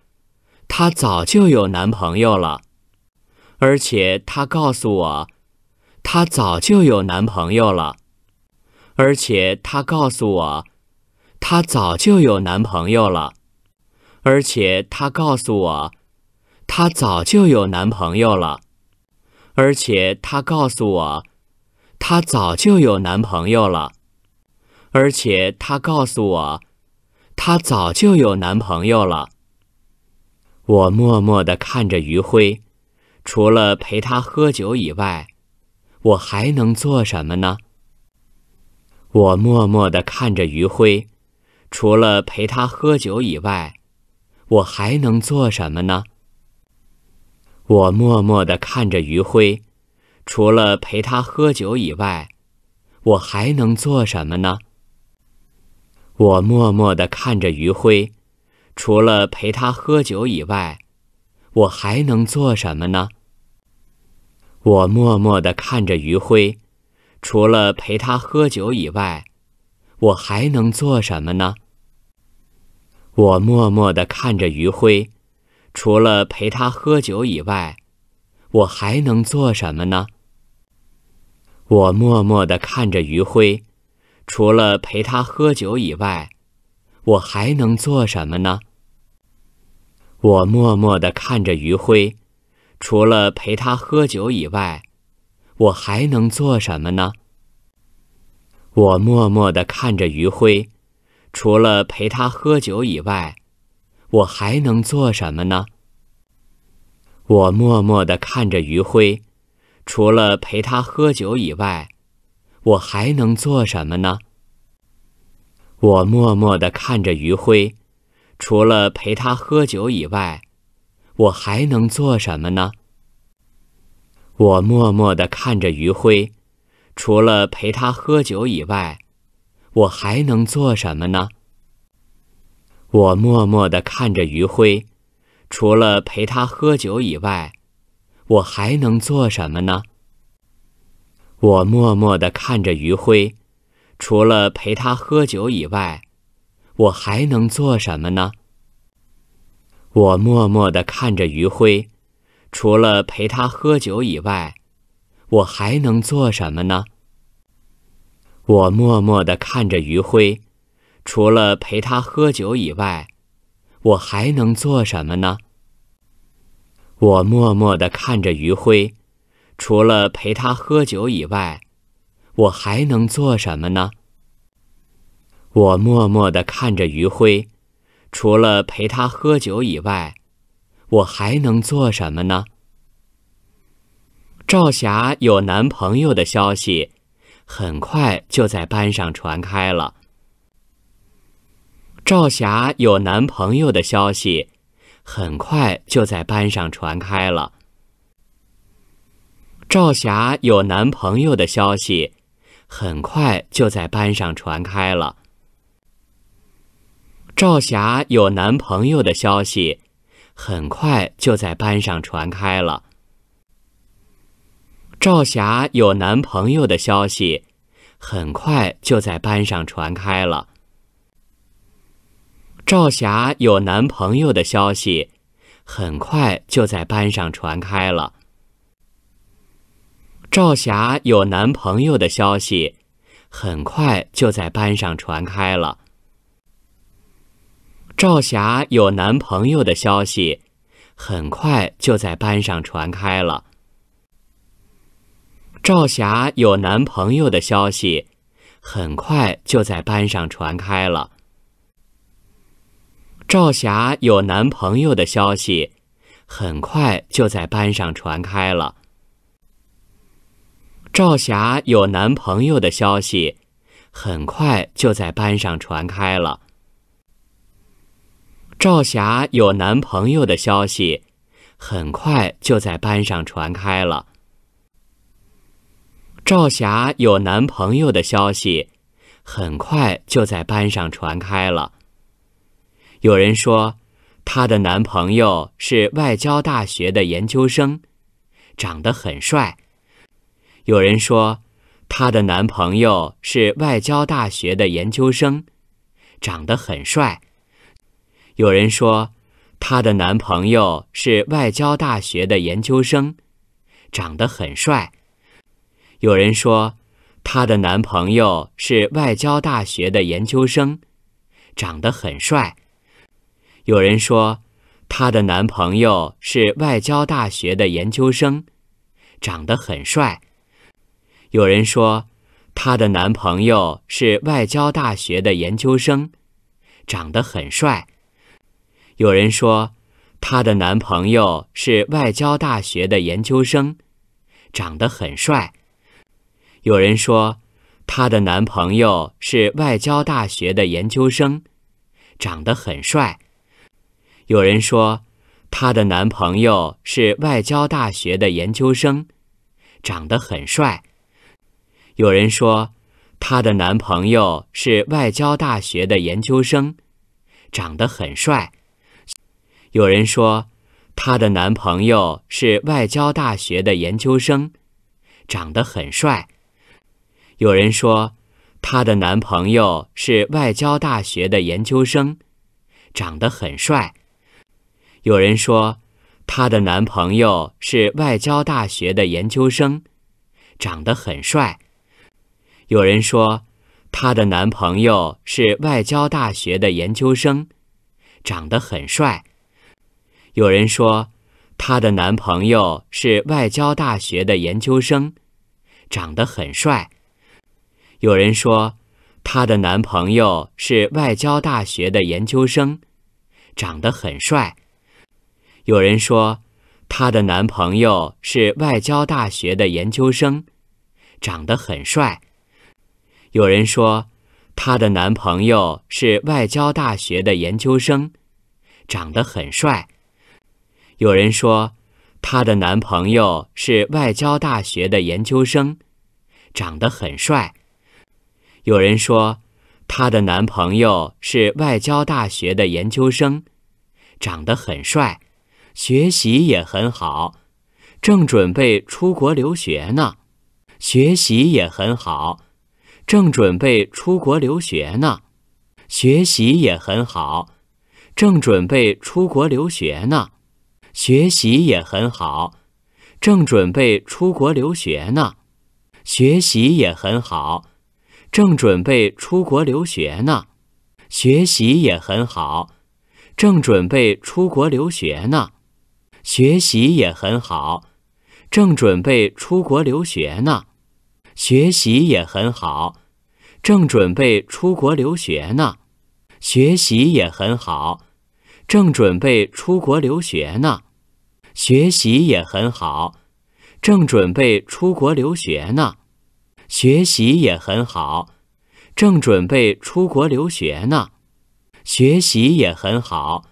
她早就有男朋友了，而且她告诉我，她早就有男朋友了，而且她告诉我，她早就有男朋友了，而且她告诉我，她早就有男朋友了，而且她告诉我，她早就有男朋友了。而且她告诉我，她早就有男朋友了。我默默地看着余晖，除了陪他喝酒以外，我还能做什么呢？我默默地看着余晖，除了陪他喝酒以外，我还能做什么呢？我默默地看着余晖，除了陪他喝酒以外，我还能做什么呢？我默默地看着余晖，除了陪他喝酒以外，我还能做什么呢？我默默地看着余晖，除了陪他喝酒以外，我还能做什么呢？我默默地看着余晖，除了陪他喝酒以外，我还能做什么呢？我默默地看着余晖。除了陪他喝酒以外，我还能做什么呢？我默默地看着余晖。除了陪他喝酒以外，我还能做什么呢？我默默地看着余晖。除了陪他喝酒以外，我还能做什么呢？我默默地看着余晖。除了陪他喝酒以外。我还能做什么呢？我默默地看着余晖，除了陪他喝酒以外，我还能做什么呢？我默默地看着余晖，除了陪他喝酒以外，我还能做什么呢？我默默地看着余晖，除了陪他喝酒以外，我还能做什么呢？我默默地看着余晖，除了陪他喝酒以外，我还能做什么呢？我默默地看着余晖，除了陪他喝酒以外，我还能做什么呢？我默默地看着余晖，除了陪他喝酒以外，我还能做什么呢？我默默地看着余晖。除了陪他喝酒以外，我还能做什么呢？我默默地看着余晖。除了陪他喝酒以外，我还能做什么呢？赵霞有男朋友的消息，很快就在班上传开了。赵霞有男朋友的消息，很快就在班上传开了。赵霞有男朋友的消息，很快就在班上传开了。赵霞有男朋友的消息，很快就在班上传开了。赵霞有男朋友的消息，很快就在班上传开了。赵霞有男朋友的消息，很快就在班上传开了。赵霞有男朋友的消息，很快就在班上传开了。赵霞有男朋友的消息，很快就在班上传开了。赵霞有男朋友的消息，很快就在班上传开了。赵霞有男朋友的消息，很快就在班上传开了。赵霞有男朋友的消息，很快就在班上传开了。赵霞有男朋友的消息，很快就在班上传开了。赵霞有男朋友的消息，很快就在班上传开了。有人说，她的男朋友是外交大学的研究生，长得很帅。有人说，她的男朋友是外交大学的研究生，长得很帅。有人说，她的男朋友是外交大学的研究生，长得很帅。有人说，她的男朋友是外交大学的研究生，长得很帅。有人说，她的男朋友是外交大学的研究生，长得很帅。有人说，她的男朋友是外交大学的研究生，长得很帅。有人说，她的男朋友是外交大学的研究生，长得很帅。有人说，她的男朋友是外交大学的研究生，长得很帅。有人说，她的男朋友是外交大学的研究生，长得很帅。有人说，她的男朋友是外交大学的研究生，长得很帅。有人说，她的男朋友是外交大学的研究生，长得很帅。有人说，她的男朋友是外交大学的研究生，长得很帅。有人说，她的男朋友是外交大学的研究生，长得很帅。有人说，她的男朋友是外交大学的研究生，长得很帅。有人说，她的男朋友是外交大学的研究生，长得很帅。有人说，她的男朋友是外交大学的研究生，长得很帅。有人说，她的男朋友是外交大学的研究生，长得很帅。有人说，她的男朋友是外交大学的研究生，长得很帅。有人说，她的男朋友是外交大学的研究生，长得很帅。有人说，她的男朋友是外交大学的研究生，长得很帅，学习也很好，正准备出国留学呢。学习也很好。正准备出国留学呢，学习也很好。正准备出国留学呢，学习也很好。正准备出国留学呢，学习也很好。正准备出国留学呢，学习也很好。正准备出国留学呢，学习也很好。正准备出国留学呢，学学习也很好，正准备出国留学呢。学习也很好，正准备出国留学呢。学习也很好，正准备出国留学呢。学习也很好，正准备出国留学呢。学习也很好，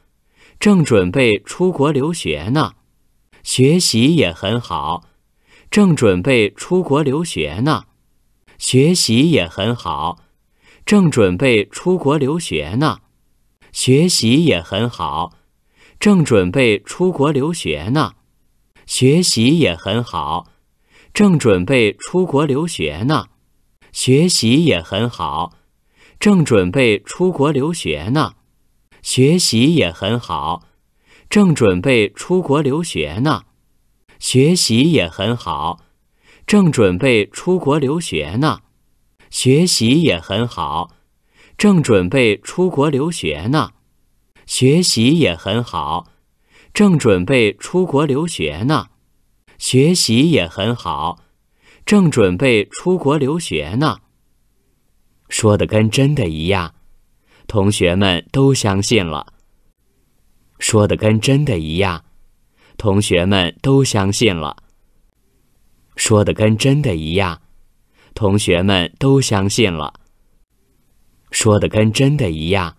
正准备出国留学呢。学习也很好。正准备出国留学呢，学习也很好。正准备出国留学呢，学习也很好。正准备出国留学呢，学习也很好。正准备出国留学呢，学习也很好。正准备出国留学呢，学习也很好。正准备出国留学呢，学习也很好。学习也很好，正准备出国留学呢。学习也很好，正准备出国留学呢。学习也很好，正准备出国留学呢。学习也很好，正准备出国留学呢。说的跟真的一样，同学们都相信了。说的跟真的一样。同学们都相信了。说的跟真的一样，同学们都相信了。说的跟真的一样，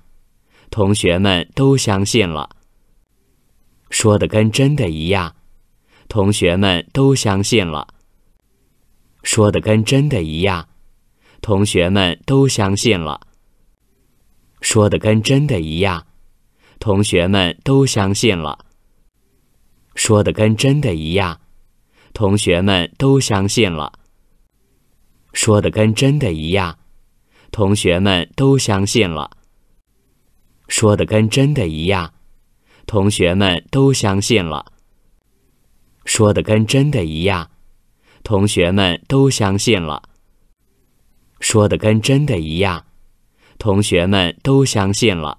同学们都相信了。说的跟真的一样，同学们都相信了。说的跟真的一样，同学们都相信了。说的跟真的一样，同学们都相信了。说的跟真的一样，同学们都相信了。说的跟真的一样，同学们都相信了。说的跟真的一样，同学们都相信了。说的跟真的一样，同学们都相信了。说的跟真的一样，同学们都相信了。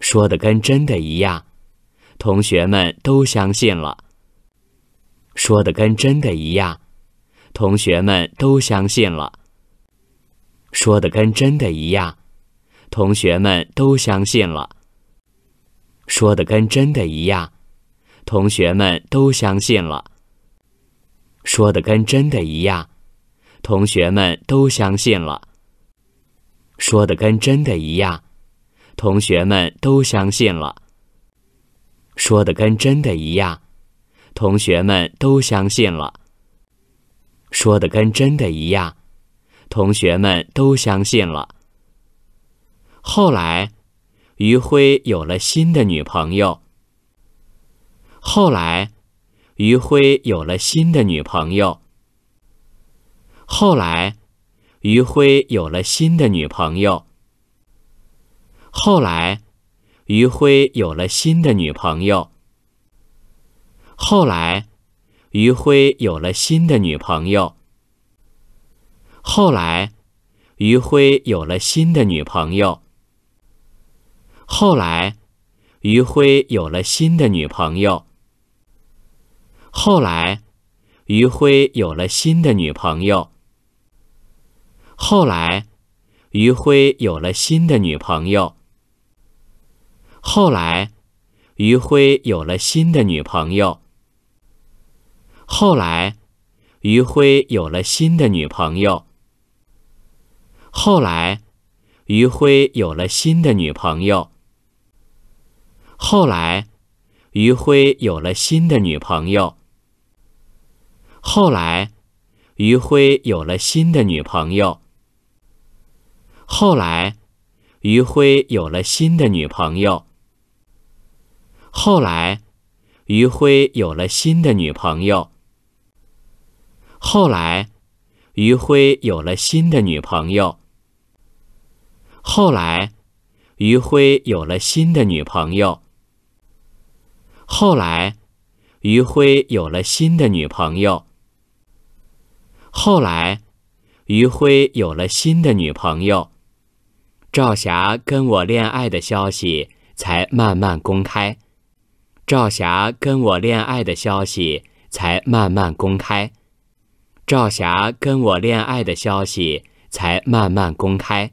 说的跟真的一样。同学们都相信了。说的跟真的一样，同学们都相信了。说的跟真的一样，同学们都相信了。说的跟真的一样，同学们都相信了。说的跟真的一样，同学们都相信了。说的跟真的一样，同学们都相信了。说的跟真的一样，同学们都相信了。说的跟真的一样，同学们都相信了。后来，余辉有了新的女朋友。后来，余辉有了新的女朋友。后来，余辉有了新的女朋友。后来。余晖有了新的女朋友。后来，余晖有了新的女朋友。后来，余晖有了新的女朋友。后来，余晖有了新的女朋友。后来，余晖有了新的女朋友。后来，余晖有了新的女朋友。后来，余晖有了新的女朋友。后来，余晖有了新的女朋友。后来，余晖有了新的女朋友。后来，余晖有了新的女朋友。后来，余晖有了新的女朋友。后来，余晖有了新的女朋友。后来，余晖有了新的女朋友。后来，余晖有了新的女朋友。后来，余晖有了新的女朋友。后来，余晖有了新的女朋友。后来，余晖有了新的女朋友。赵霞跟我恋爱的消息才慢慢公开。赵霞跟我恋爱的消息才慢慢公开。赵霞跟我恋爱的消息才慢慢公开。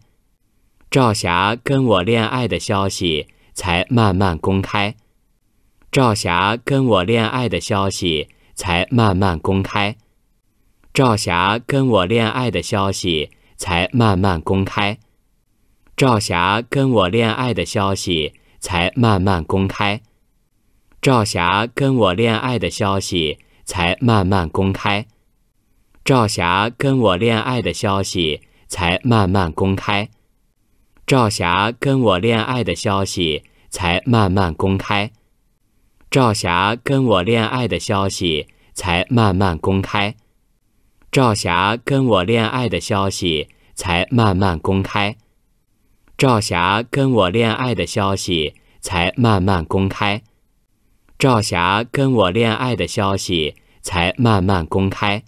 赵霞跟我恋爱的消息才慢慢公开。赵霞跟我恋爱的消息才慢慢公开。赵霞跟我恋爱的消息才慢慢公开。赵霞跟我恋爱的消息才慢慢公开。赵霞跟我恋爱的消息才慢慢公开。赵霞跟我恋爱的消息才慢慢公开。赵霞跟我恋爱的消息才慢慢公开。赵霞跟我恋爱的消息才慢慢公开。赵霞跟我恋爱的消息才慢慢公开。赵霞跟我恋爱的消息才慢慢公开。赵霞跟我恋爱的消息才慢慢公开。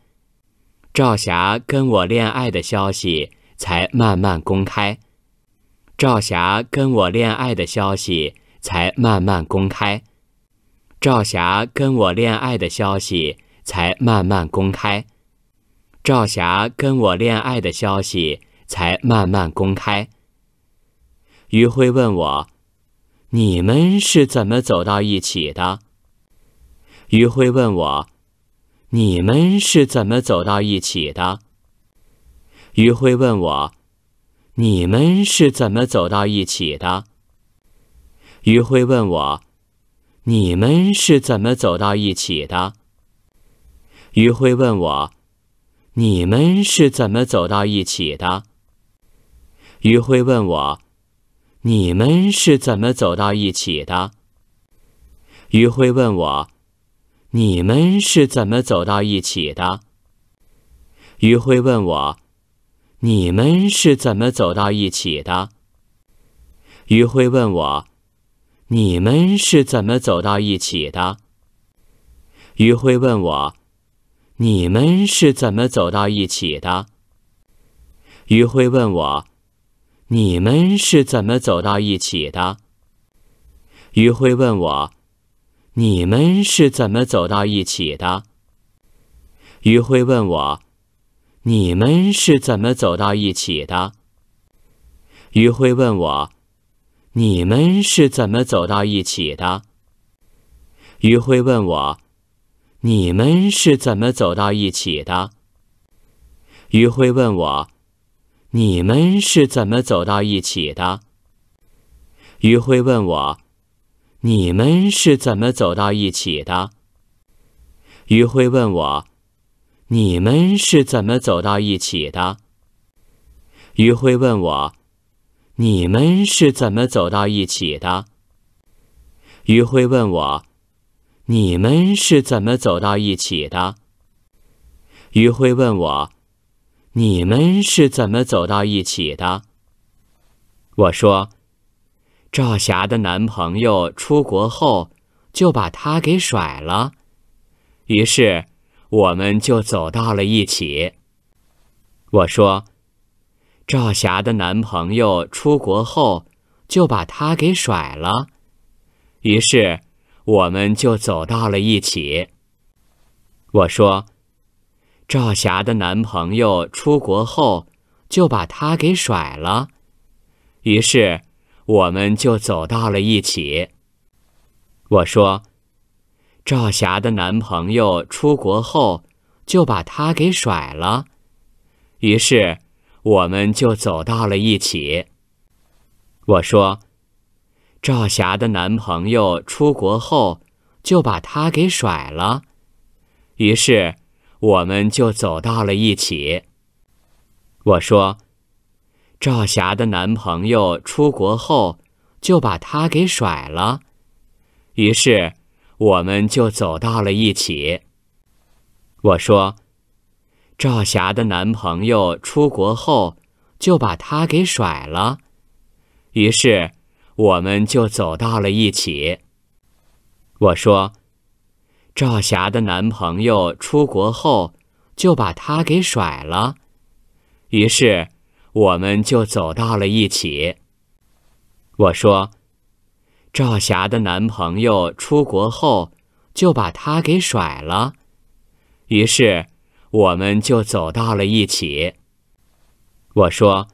赵霞跟我恋爱的消息才慢慢公开。赵霞跟我恋爱的消息才慢慢公开。赵霞跟我恋爱的消息才慢慢公开。赵霞跟我恋爱的消息才慢慢公开。余辉问我。你们是怎么走到一起的？余辉问我：“你们是怎么走到一起的？”余辉问我：“你们是怎么走到一起的？”余辉问我：“你们是怎么走到一起的？”余辉问我：“你们是怎么走到一起的？”余辉问我。你们是怎么走到一起的？余辉问我：“你们是怎么走到一起的？”余辉问我：“你们是怎么走到一起的？”余辉问我：“你们是怎么走到一起的？”余辉问我：“你们是怎么走到一起的？”余辉问我。你们是怎么走到一起的？余辉问我：“你们是怎么走到一起的？”余辉问我：“你们是怎么走到一起的？”余辉问我：“你们是怎么走到一起的？”余辉问我：“你们是怎么走到一起的？”余辉问我。你们是怎么走到一起的？余辉问我：“你们是怎么走到一起的？”余辉问我：“你们是怎么走到一起的？”余辉问我：“你们是怎么走到一起的？”余辉问我：“你们是怎么走到一起的？”余辉问我。你们是怎么走到一起的？我说，赵霞的男朋友出国后就把她给甩了，于是我们就走到了一起。我说，赵霞的男朋友出国后就把她给甩了，于是我们就走到了一起。我说。赵霞的男朋友出国后就把她给甩了，于是我们就走到了一起。我说：“赵霞的男朋友出国后就把她给甩了，于是我们就走到了一起。”我说：“赵霞的男朋友出国后就把她给甩了，于是。”我们就走到了一起。我说，赵霞的男朋友出国后就把她给甩了，于是我们就走到了一起。我说，赵霞的男朋友出国后就把她给甩了，于是我们就走到了一起。我说。赵霞的男朋友出国后，就把她给甩了，于是我们就走到了一起。我说：“赵霞的男朋友出国后，就把她给甩了，于是我们就走到了一起。”我说：“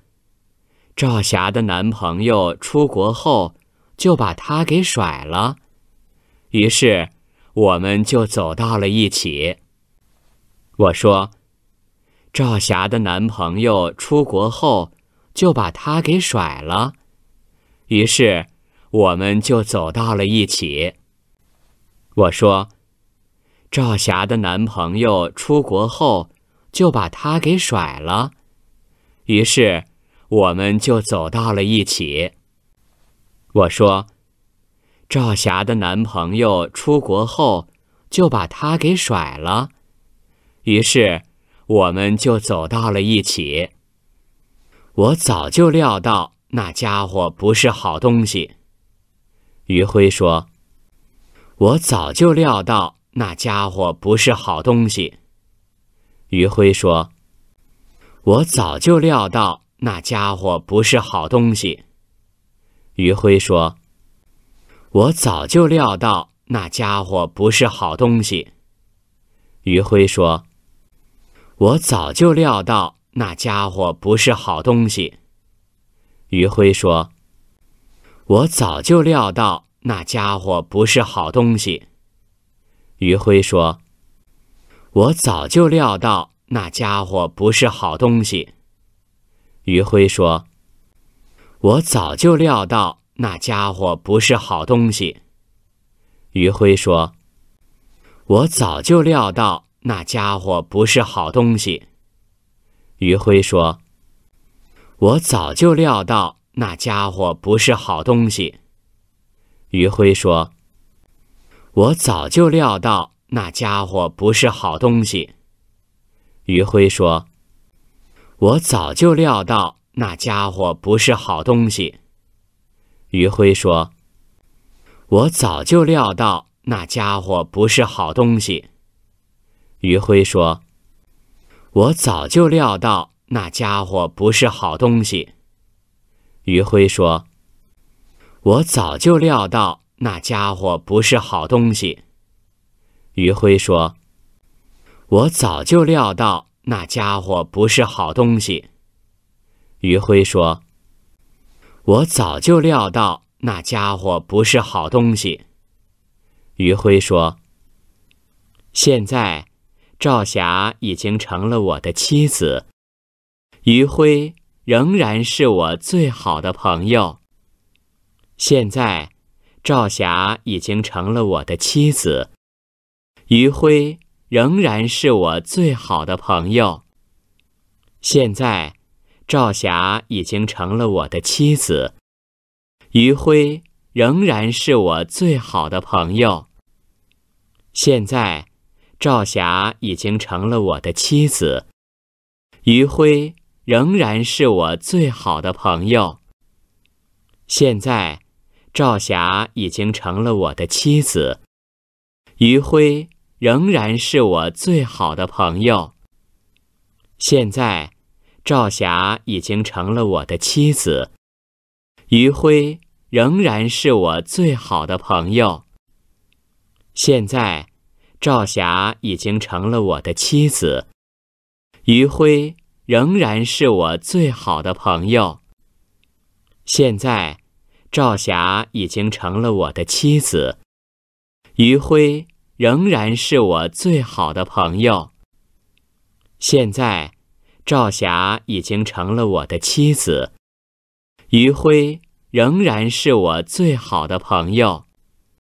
赵霞的男朋友出国后，就把她给甩了，于是。”我们就走到了一起。我说，赵霞的男朋友出国后就把她给甩了，于是我们就走到了一起。我说，赵霞的男朋友出国后就把她给甩了，于是我们就走到了一起。我说。赵霞的男朋友出国后，就把她给甩了。于是，我们就走到了一起。我早就料到那家伙不是好东西。余辉说：“我早就料到那家伙不是好东西。”余辉说：“我早就料到那家伙不是好东西。”余辉说。我早就料到那家伙不是好东西，余辉说。我早就料到那家伙不是好东西，余辉说。我早就料到那家伙不是好东西，余辉说。我早就料到那家伙不是好东西，余辉说。我早就料到。那家伙不是好东西，余辉说。我早就料到那家伙不是好东西，余辉说。我早就料到那家伙不是好东西，余辉说。我早就料到那家伙不是好东西，余辉说。我早就料到那家伙不是好东西。余晖说：“我早就料到那家伙不是好东西。”余晖说：“我早就料到那家伙不是好东西。”余晖说：“我早就料到那家伙不是好东西。”余晖说：“我早就料到那家伙不是好东西。”余晖说。我早就料到那家伙不是好东西。余晖说：“现在，赵霞已经成了我的妻子，余晖仍然是我最好的朋友。现在，赵霞已经成了我的妻子，余晖仍然是我最好的朋友。现在。”赵霞已经成了我的妻子，余晖仍然是我最好的朋友。现在，赵霞已经成了我的妻子，余晖仍然是我最好的朋友。现在，赵霞已经成了我的妻子，余晖仍然是我最好的朋友。现在。赵霞已经成了我的妻子，余晖仍然是我最好的朋友。现在，赵霞已经成了我的妻子，余晖仍然是我最好的朋友。现在，赵霞已经成了我的妻子，余晖仍然是我最好的朋友。现在。赵霞已经成了我的妻子，余晖仍然是我最好的朋友。